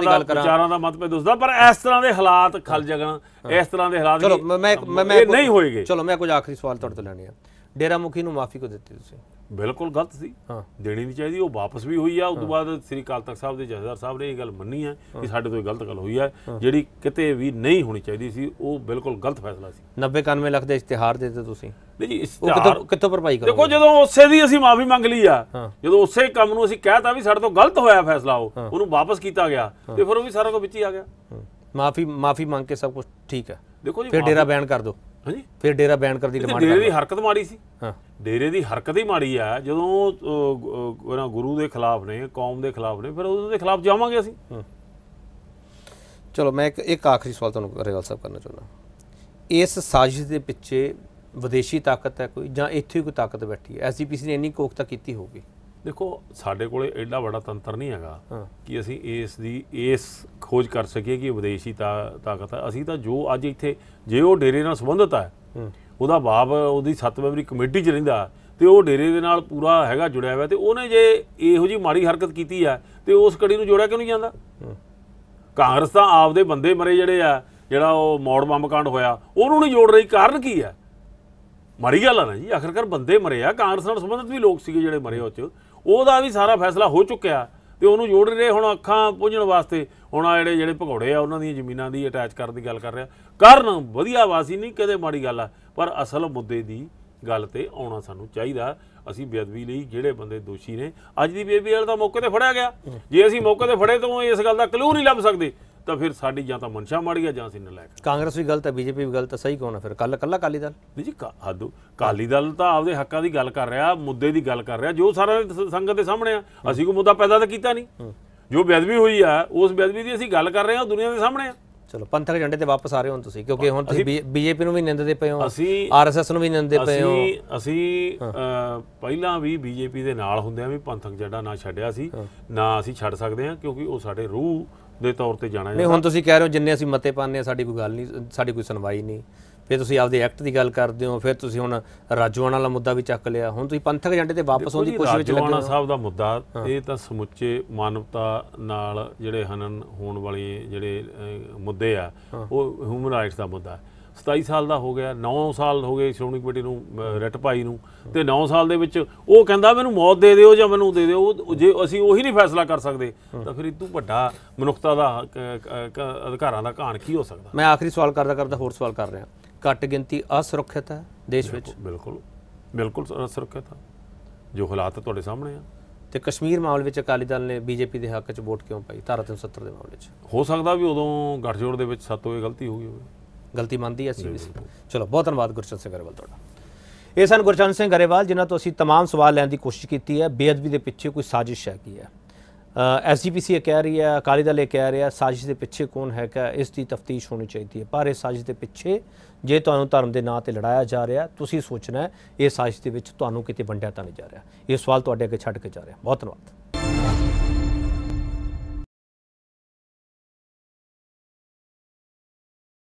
ਦੀ ਗੱਲ ਕਰਾਂ ਵਿਚਾਰਾਂ ਦਾ ਮਤਭੇਦ ਦੱਸਦਾ ਪਰ ਇਸ ਤਰ੍ਹਾਂ ਦੇ ਹਾਲਾਤ ਖਲ ਜਗਣ ਇਸ ਤਰ੍ਹਾਂ ਦੇ ਹਾਲਾਤ ਚਲੋ ਮੈਂ ਮੈਂ ਨਹੀਂ ਹੋਏਗੇ ਚਲੋ ਮੈਂ ਕੁਝ ਆਖਰੀ ਸਵਾਲ ਤੁਹਾਡੇ ਤੋਂ ਲੈਣੇ ਆ ਡੇਰਾ ਮੁਖੀ ਨੂੰ ਮਾਫੀ ਕੋ ਦਿੱਤੀ ਤੁਸੀਂ ਬਿਲਕੁਲ ਗਲਤ ਸੀ ਹਾਂ ਦੇਣੀ ਨਹੀਂ ਚਾਹੀਦੀ ਉਹ ਵਾਪਸ ਵੀ ਹੋਈ ਆ ਉਸ ਤੋਂ ਬਾਅਦ ਸ੍ਰੀ ਕਾਲ ਤਖਤ ਸਾਹਿਬ ਦੇ ਜਥੇਦਾਰ ਸਾਹਿਬ ਨੇ ਇਹ ਗੱਲ ਮੰਨੀ ਹੈ ਕਿ ਸਾਡੇ ਤੋਂ ਇਹ ਗਲਤ ਗੱਲ ਹੋਈ ਹੈ ਜਿਹੜੀ ਕਿਤੇ ਵੀ ਨਹੀਂ ਹੋਣੀ ਚਾਹੀਦੀ ਸੀ ਉਹ ਬਿਲਕੁਲ ਗਲਤ ਫੈਸਲਾ ਸੀ 90 91 ਲੱਖ ਦੇ ਇਸ਼ਤਿਹਾਰ ਦਿੱਤੇ ਤੁਸੀਂ ਨਹੀਂ ਇਸ਼ਤਿਹਾਰ ਕਿੱਥੋਂ ਭਰਪਾਈ ਕਰੋ ਦੇਖੋ ਜਦੋਂ ਉਸੇ ਦੀ ਅਸੀਂ ਮਾਫੀ ਮੰਗ ਲਈ ਆ ਜਦੋਂ ਉਸੇ ਕੰਮ ਨੂੰ ਅਸੀਂ ਕਹਿਤਾ ਵੀ ਸਾਡੇ ਤੋਂ ਗਲਤ ਹੋਇਆ ਫੈਸਲਾ ਉਹ ਉਹਨੂੰ ਵਾਪਸ ਕੀਤਾ ਗਿਆ ਤੇ ਫਿਰ ਉਹ ਵੀ ਸਾਰਾ ਕੁਝ ਵਿੱਚ ਹੀ ਆ ਗਿਆ ਮਾਫੀ ਮਾਫੀ ਮੰਗ ਕੇ ਸਭ ਕੁਝ ਠੀਕ ਹੈ ਦੇਖੋ ਜੀ ਫਿਰ ਡੇਰਾ ਬੈਨ ਕਰ ਦਿਓ ਹਾਂਜੀ ਫਿਰ ਡੇਰਾ ਬੈਨ ਕਰ ਦੀ ਡਿਮਾਂਡ ਡੇਰੇ ਦੀ ਹਰਕਤ ਮਾੜੀ ਸੀ ਹਾਂ ਡੇਰੇ ਦੀ ਹਰਕਤ ਹੀ ਮਾੜੀ ਆ ਜਦੋਂ ਗੁਰੂ ਦੇ ਖਿਲਾਫ ਨੇ ਕੌਮ ਦੇ ਖਿਲਾਫ ਨੇ ਫਿਰ ਉਹਦੇ ਦੇ ਖਿਲਾਫ ਜਾਵਾਂਗੇ ਅਸੀਂ ਚਲੋ ਮੈਂ ਇੱਕ ਇੱਕ ਆਖਰੀ ਸਵਾਲ ਤੁਹਾਨੂੰ ਰੇਵਾਲ ਸਾਹਿਬ ਕਰਨਾ ਚਾਹੁੰਦਾ ਇਸ ਸਾਜ਼ਿਸ਼ ਦੇ ਪਿੱਛੇ ਵਿਦੇਸ਼ੀ ਤਾਕਤ ਹੈ ਕੋਈ ਜਾਂ ਇੱਥੇ ਕੋਈ ਤਾਕਤ ਬੈਠੀ ਹੈ ਐਸਜੀਪੀਸੀ ਨੇ ਇੰਨੀ ਕੋਖਤਾ ਕੀਤੀ ਹੋਵੇਗੀ ਦੇਖੋ ਸਾਡੇ ਕੋਲੇ ਐਡਾ ਵੱਡਾ ਤੰਤਰ ਨਹੀਂ ਹੈਗਾ ਕਿ ਅਸੀਂ ਇਸ ਦੀ ਇਸ ਖੋਜ ਕਰ ਸਕੀਏ ਕਿ ਵਿਦੇਸ਼ੀ ਤਾਕਤ ਹੈ ਅਸੀਂ ਤਾਂ ਜੋ ਅੱਜ ਇੱਥੇ ਜੇ ਉਹ ਡੇਰੇ ਨਾਲ ਸੰਬੰਧਤ ਹੈ ਉਹਦਾ ਬਾਪ ਉਹਦੀ 7 ਮੈਂਬਰੀ ਕਮੇਟੀ 'ਚ ਰਹਿੰਦਾ ਤੇ ਉਹ ਡੇਰੇ ਦੇ ਨਾਲ ਪੂਰਾ ਹੈਗਾ ਜੁੜਿਆ ਹੋਇਆ ਤੇ ਉਹਨੇ ਜੇ ਇਹੋ ਜੀ ਮਾੜੀ ਹਰਕਤ ਕੀਤੀ ਆ ਤੇ ਉਸ ਕੜੀ ਨੂੰ ਜੋੜਿਆ ਕਿਉਂ ਨਹੀਂ ਜਾਂਦਾ ਕਾਂਗਰਸ ਤਾਂ ਆਪਦੇ ਬੰਦੇ ਮਰੇ ਜਿਹੜੇ ਆ ਜਿਹੜਾ ਉਹ ਮੌੜ ਬੰਬ ਕਾਂਡ ਹੋਇਆ ਉਹਨੂੰ ਨਹੀਂ ਜੋੜ ਰਹੀ ਕਾਰਨ ਕੀ ਆ ਮਾੜੀ ਗੱਲ ਆ ਨਾ ਜੀ ਆਖਰਕਾਰ ਬੰਦੇ ਮਰੇ ਆ ਕਾਂਗਰਸ ਨਾਲ ਸੰਬੰਧਿਤ ਵੀ ਲੋਕ ਸੀਗੇ ਜਿਹੜੇ ਮਰੇ ਉਹ ਚ ਉਹਦਾ ਵੀ ਸਾਰਾ ਫੈਸਲਾ ਹੋ ਚੁੱਕਿਆ ਤੇ ਉਹਨੂੰ ਜੋੜ ਰਹੇ ਹੁਣ ਅੱਖਾਂ ਪੁੰਝਣ ਵਾਸਤੇ ਹੁਣ ਆ ਜਿਹੜੇ ਜਿਹੜੇ ਭਗੌੜੇ ਆ ਉਹਨਾਂ ਦੀਆਂ ਜ਼ਮੀਨਾਂ ਦੀ ਅਟੈਚ ਕਰਨ ਦੀ ਗੱਲ ਕਰ ਰਿਹਾ ਕਰਨ ਵਧੀਆ ਵਾਸੀ ਨਹੀਂ ਕਦੇ ਮਾੜੀ ਗੱਲ ਆ ਪਰ ਅਸਲ ਮੁੱਦੇ ਦੀ ਗੱਲ ਤੇ ਆਉਣਾ ਸਾਨੂੰ ਚਾਹੀਦਾ ਅਸੀਂ ਬੇਅਦਬੀ ਲਈ ਜਿਹੜੇ ਬੰਦੇ ਦੋਸ਼ੀ ਨੇ ਅੱਜ ਦੀ ਬੇਬੀ ਵਾਲਾ ਮੌਕੇ ਤੇ ਫੜਿਆ ਗਿਆ ਜੇ ਅਸੀਂ ਮੌਕੇ ਤੇ ਫੜੇ ਤਾਂ ਇਸ ਗੱਲ ਦਾ ਕਲੂ ਨਹੀਂ ਲੱਭ ਸਕਦੇ ਤਾਂ ਫਿਰ ਸਾਡੀ ਜਾਂ ਤਾਂ ਮਨਸ਼ਾ ਮਾੜੀ ਆ ਜਾਂ ਅਸੀਂ ਨਲਾਇਕ ਕਾਂਗਰਸ ਵੀ ਗਲਤ ਹੈ ਬੀਜੇਪੀ ਵੀ ਗਲਤ ਹੈ ਸਹੀ ਕੌਣ ਹੈ ਫਿਰ ਕੱਲ ਕੱਲਾ ਕਾਲੀ ਦਲ ਨਹੀਂ ਜੀ ਹਾਦੂ ਕਾਲੀ ਦਲ ਤਾਂ ਆਪਦੇ ਹੱਕਾਂ ਦੀ ਗੱਲ ਕਰ ਰਿਹਾ ਮੁੱਦੇ ਦੀ ਗੱਲ ਕਰ ਰਿਹਾ ਜੋ ਸਾਰਾ ਸੰਗਤ ਦੇ ਸਾਹਮਣੇ ਆ ਅਸੀਂ ਕੋਈ ਮੁੱਦਾ ਪੈਦਾ ਤਾਂ ਕੀਤਾ ਨਹੀਂ ਜੋ ਬੇਅਦਬੀ ਹੋਈ ਆ ਉਸ ਬੇਅਦਬੀ ਦੀ ਅਸੀਂ ਗੱਲ ਕਰ ਰਹੇ ਹਾਂ ਦੁਨੀਆ ਦੇ ਸਾਹਮਣੇ ਆ ਚਲੋ ਪੰਥਕ ਏਜੰਡੇ ਤੇ ਵਾਪਸ ਆ ਰਹੇ ਹੋ ਤੁਸੀਂ ਕਿਉਂਕਿ ਹੁਣ ਤੁਸੀਂ ਬੀਜੇਪੀ ਨੂੰ ਵੀ ਨਿੰਦਦੇ ਪਏ ਹੋ ਅਸੀਂ ਆਰਐਸਐਸ ਨੂੰ ਵੀ ਨਿੰਦਦੇ ਪਏ ਹੋ ਅਸੀਂ ਅਸੀਂ ਪਹਿਲਾਂ ਵੀ ਬੀਜੇਪੀ ਦੇ ਨਾਲ ਹੁੰਦੇ ਆ ਵੀ ਪੰਥਕ ਜੱਡਾ ਨਾ ਛੱਡਿਆ ਸੀ ਨਾ ਅਸੀਂ ਛੱਡ ਸਕਦੇ ਆ ਕਿਉਂਕਿ ਉਹ ਸਾਡੇ ਰੂਹ ਦੇ ਤੌਰ ਤੇ ਜਾਣਾ ਨਹੀਂ ਹੁਣ ਤੁਸੀਂ ਕਹਿ ਰਹੇ ਹੋ ਜਿੰਨੇ ਅਸੀਂ ਮਤੇ ਪਾਣੇ ਆ ਸਾਡੀ ਕੋਈ ਗੱਲ ਨਹੀਂ ਸਾਡੀ ਕੋਈ ਸੁਣਵਾਈ ਨਹੀਂ ਫਿਰ ਤੁਸੀਂ ਆਪਦੇ ਐਕਟ ਦੀ ਗੱਲ ਕਰਦੇ ਹੋ ਫਿਰ ਤੁਸੀਂ ਹੁਣ ਰਾਜੂਆਣਾ ਵਾਲਾ ਮੁੱਦਾ ਵੀ ਚੱਕ ਲਿਆ ਹੁਣ ਤੁਸੀਂ ਪੰਥਕ ਏਜੰਡੇ ਤੇ ਵਾਪਸ ਆਉਣ ਦੀ ਕੋਸ਼ਿਸ਼ ਵਿੱਚ ਲੱਗੇ ਹੋ ਰਾਜੂਆਣਾ ਸਾਹਿਬ ਦਾ ਮੁੱਦਾ ਇਹ ਤਾਂ ਸਮੁੱਚੇ ਮਾਨਵਤਾ ਨਾਲ ਜਿਹੜੇ ਹਨਨ ਹੋਣ ਵਾਲੇ ਜਿਹੜੇ ਮੁੱਦੇ ਆ ਉਹ ਹਿਊਮਨ ਰਾਈਟਸ ਦਾ ਮੁੱਦਾ ਹੈ 27 ਸਾਲ ਦਾ ਹੋ ਗਿਆ 9 ਸਾਲ ਹੋ ਗਏ ਸ਼੍ਰੋਮਣੀ ਕਮੇਟੀ ਨੂੰ ਰੈਟ ਭਾਈ ਨੂੰ ਤੇ 9 ਸਾਲ ਦੇ ਵਿੱਚ ਉਹ ਕਹਿੰਦਾ ਮੈਨੂੰ ਮੌਤ ਦੇ ਦਿਓ ਜਾਂ ਮੈਨੂੰ ਦੇ ਦਿਓ ਜੇ ਅਸੀਂ ਉਹੀ ਨਹੀਂ ਫੈਸਲਾ ਕਰ ਸਕਦੇ ਤਾਂ ਫਿਰ ਇਤੋਂ ਵੱਡਾ ਮਨੁੱਖਤਾ ਦਾ ਅਧਿਕਾਰਾਂ ਦਾ ਘਾਣ ਕੀ ਹੋ ਸਕਦਾ ਮੈਂ ਆਖਰੀ ਸਵਾਲ ਕਰਦਾ ਕਰਦਾ ਹੋਰ ਸਵਾਲ ਕਰ ਰਿਹਾ ਘੱਟ ਗਿਣਤੀ ਅਸੁਰੱਖਿਅਤ ਹੈ ਦੇਸ਼ ਵਿੱਚ ਬਿਲਕੁਲ ਬਿਲਕੁਲ ਅਸੁਰੱਖਿਅਤ ਹੈ ਜੋ ਹਾਲਾਤ ਤੁਹਾਡੇ ਸਾਹਮਣੇ ਆ ਤੇ ਕਸ਼ਮੀਰ ਮਾਮਲੇ ਵਿੱਚ ਅਕਾਲੀ ਦਲ ਨੇ ਬੀਜੇਪੀ ਦੇ ਹੱਕ 'ਚ ਵੋਟ ਕਿਉਂ ਪਾਈ ਧਾਰਾ 370 ਦੇ ਮਾਮਲੇ 'ਚ ਹੋ ਸਕਦਾ ਵੀ ਉਦੋਂ ਗੱਠਜੋੜ ਦੇ ਵਿੱਚ ਸਾਤੋਂ ਇਹ ਗਲਤੀ ਹੋ ਗਈ ਹੋਵੇ ਗਲਤੀ ਮੰਨਦੀ ਅਸੀਂ ਵੀ ਚਲੋ ਬਹੁਤ ਧੰਨਵਾਦ ਗੁਰਚਰਨ ਸਿੰਘ ਗਰੇਵਾਲ ਤੁਹਾਡਾ ਇਹ ਸਨ ਗੁਰਚਰਨ ਸਿੰਘ ਗਰੇਵਾਲ ਜਿਨ੍ਹਾਂ ਤੋਂ ਅਸੀਂ तमाम ਸਵਾਲ ਲੈਣ ਦੀ ਕੋਸ਼ਿਸ਼ ਕੀਤੀ ਹੈ ਬੇਅਦਬੀ ਦੇ ਪਿੱਛੇ ਕੋਈ ਸਾਜ਼ਿਸ਼ ਹੈ ਕੀ ਹੈ ਐਸਜੀਪੀਸੀ ਇਹ ਕਹਿ ਰਹੀ ਹੈ ਅਕਾਲੀ ਦਲ ਇਹ ਕਹਿ ਰਿਹਾ ਸਾਜ਼ਿਸ਼ ਦੇ ਪਿੱਛੇ ਕੌਣ ਹੈਗਾ ਇਸ ਦੀ ਤਫਤੀਸ਼ ਹੋਣੀ ਚਾਹੀਦੀ ਹੈ ਪਰ ਇਹ ਸਾਜ਼ਿਸ਼ ਦੇ ਪਿੱਛੇ ਜੇ ਤੁਹਾਨੂੰ ਧਰਮ ਦੇ ਨਾਂ ਤੇ ਲੜਾਇਆ ਜਾ ਰਿਹਾ ਤੁਸੀਂ ਸੋਚਣਾ ਇਹ ਸਾਜ਼ਿਸ਼ ਦੇ ਵਿੱਚ ਤੁਹਾਨੂੰ ਕਿਤੇ ਵੰਡਿਆ ਤਾਂ ਨਹੀਂ ਜਾ ਰਿਹਾ ਇਹ ਸਵਾਲ ਤੁਹਾਡੇ ਅੱਗੇ ਛੱਡ ਕੇ ਜਾ ਰਿਹਾ ਬਹੁਤ ਧੰਨਵਾਦ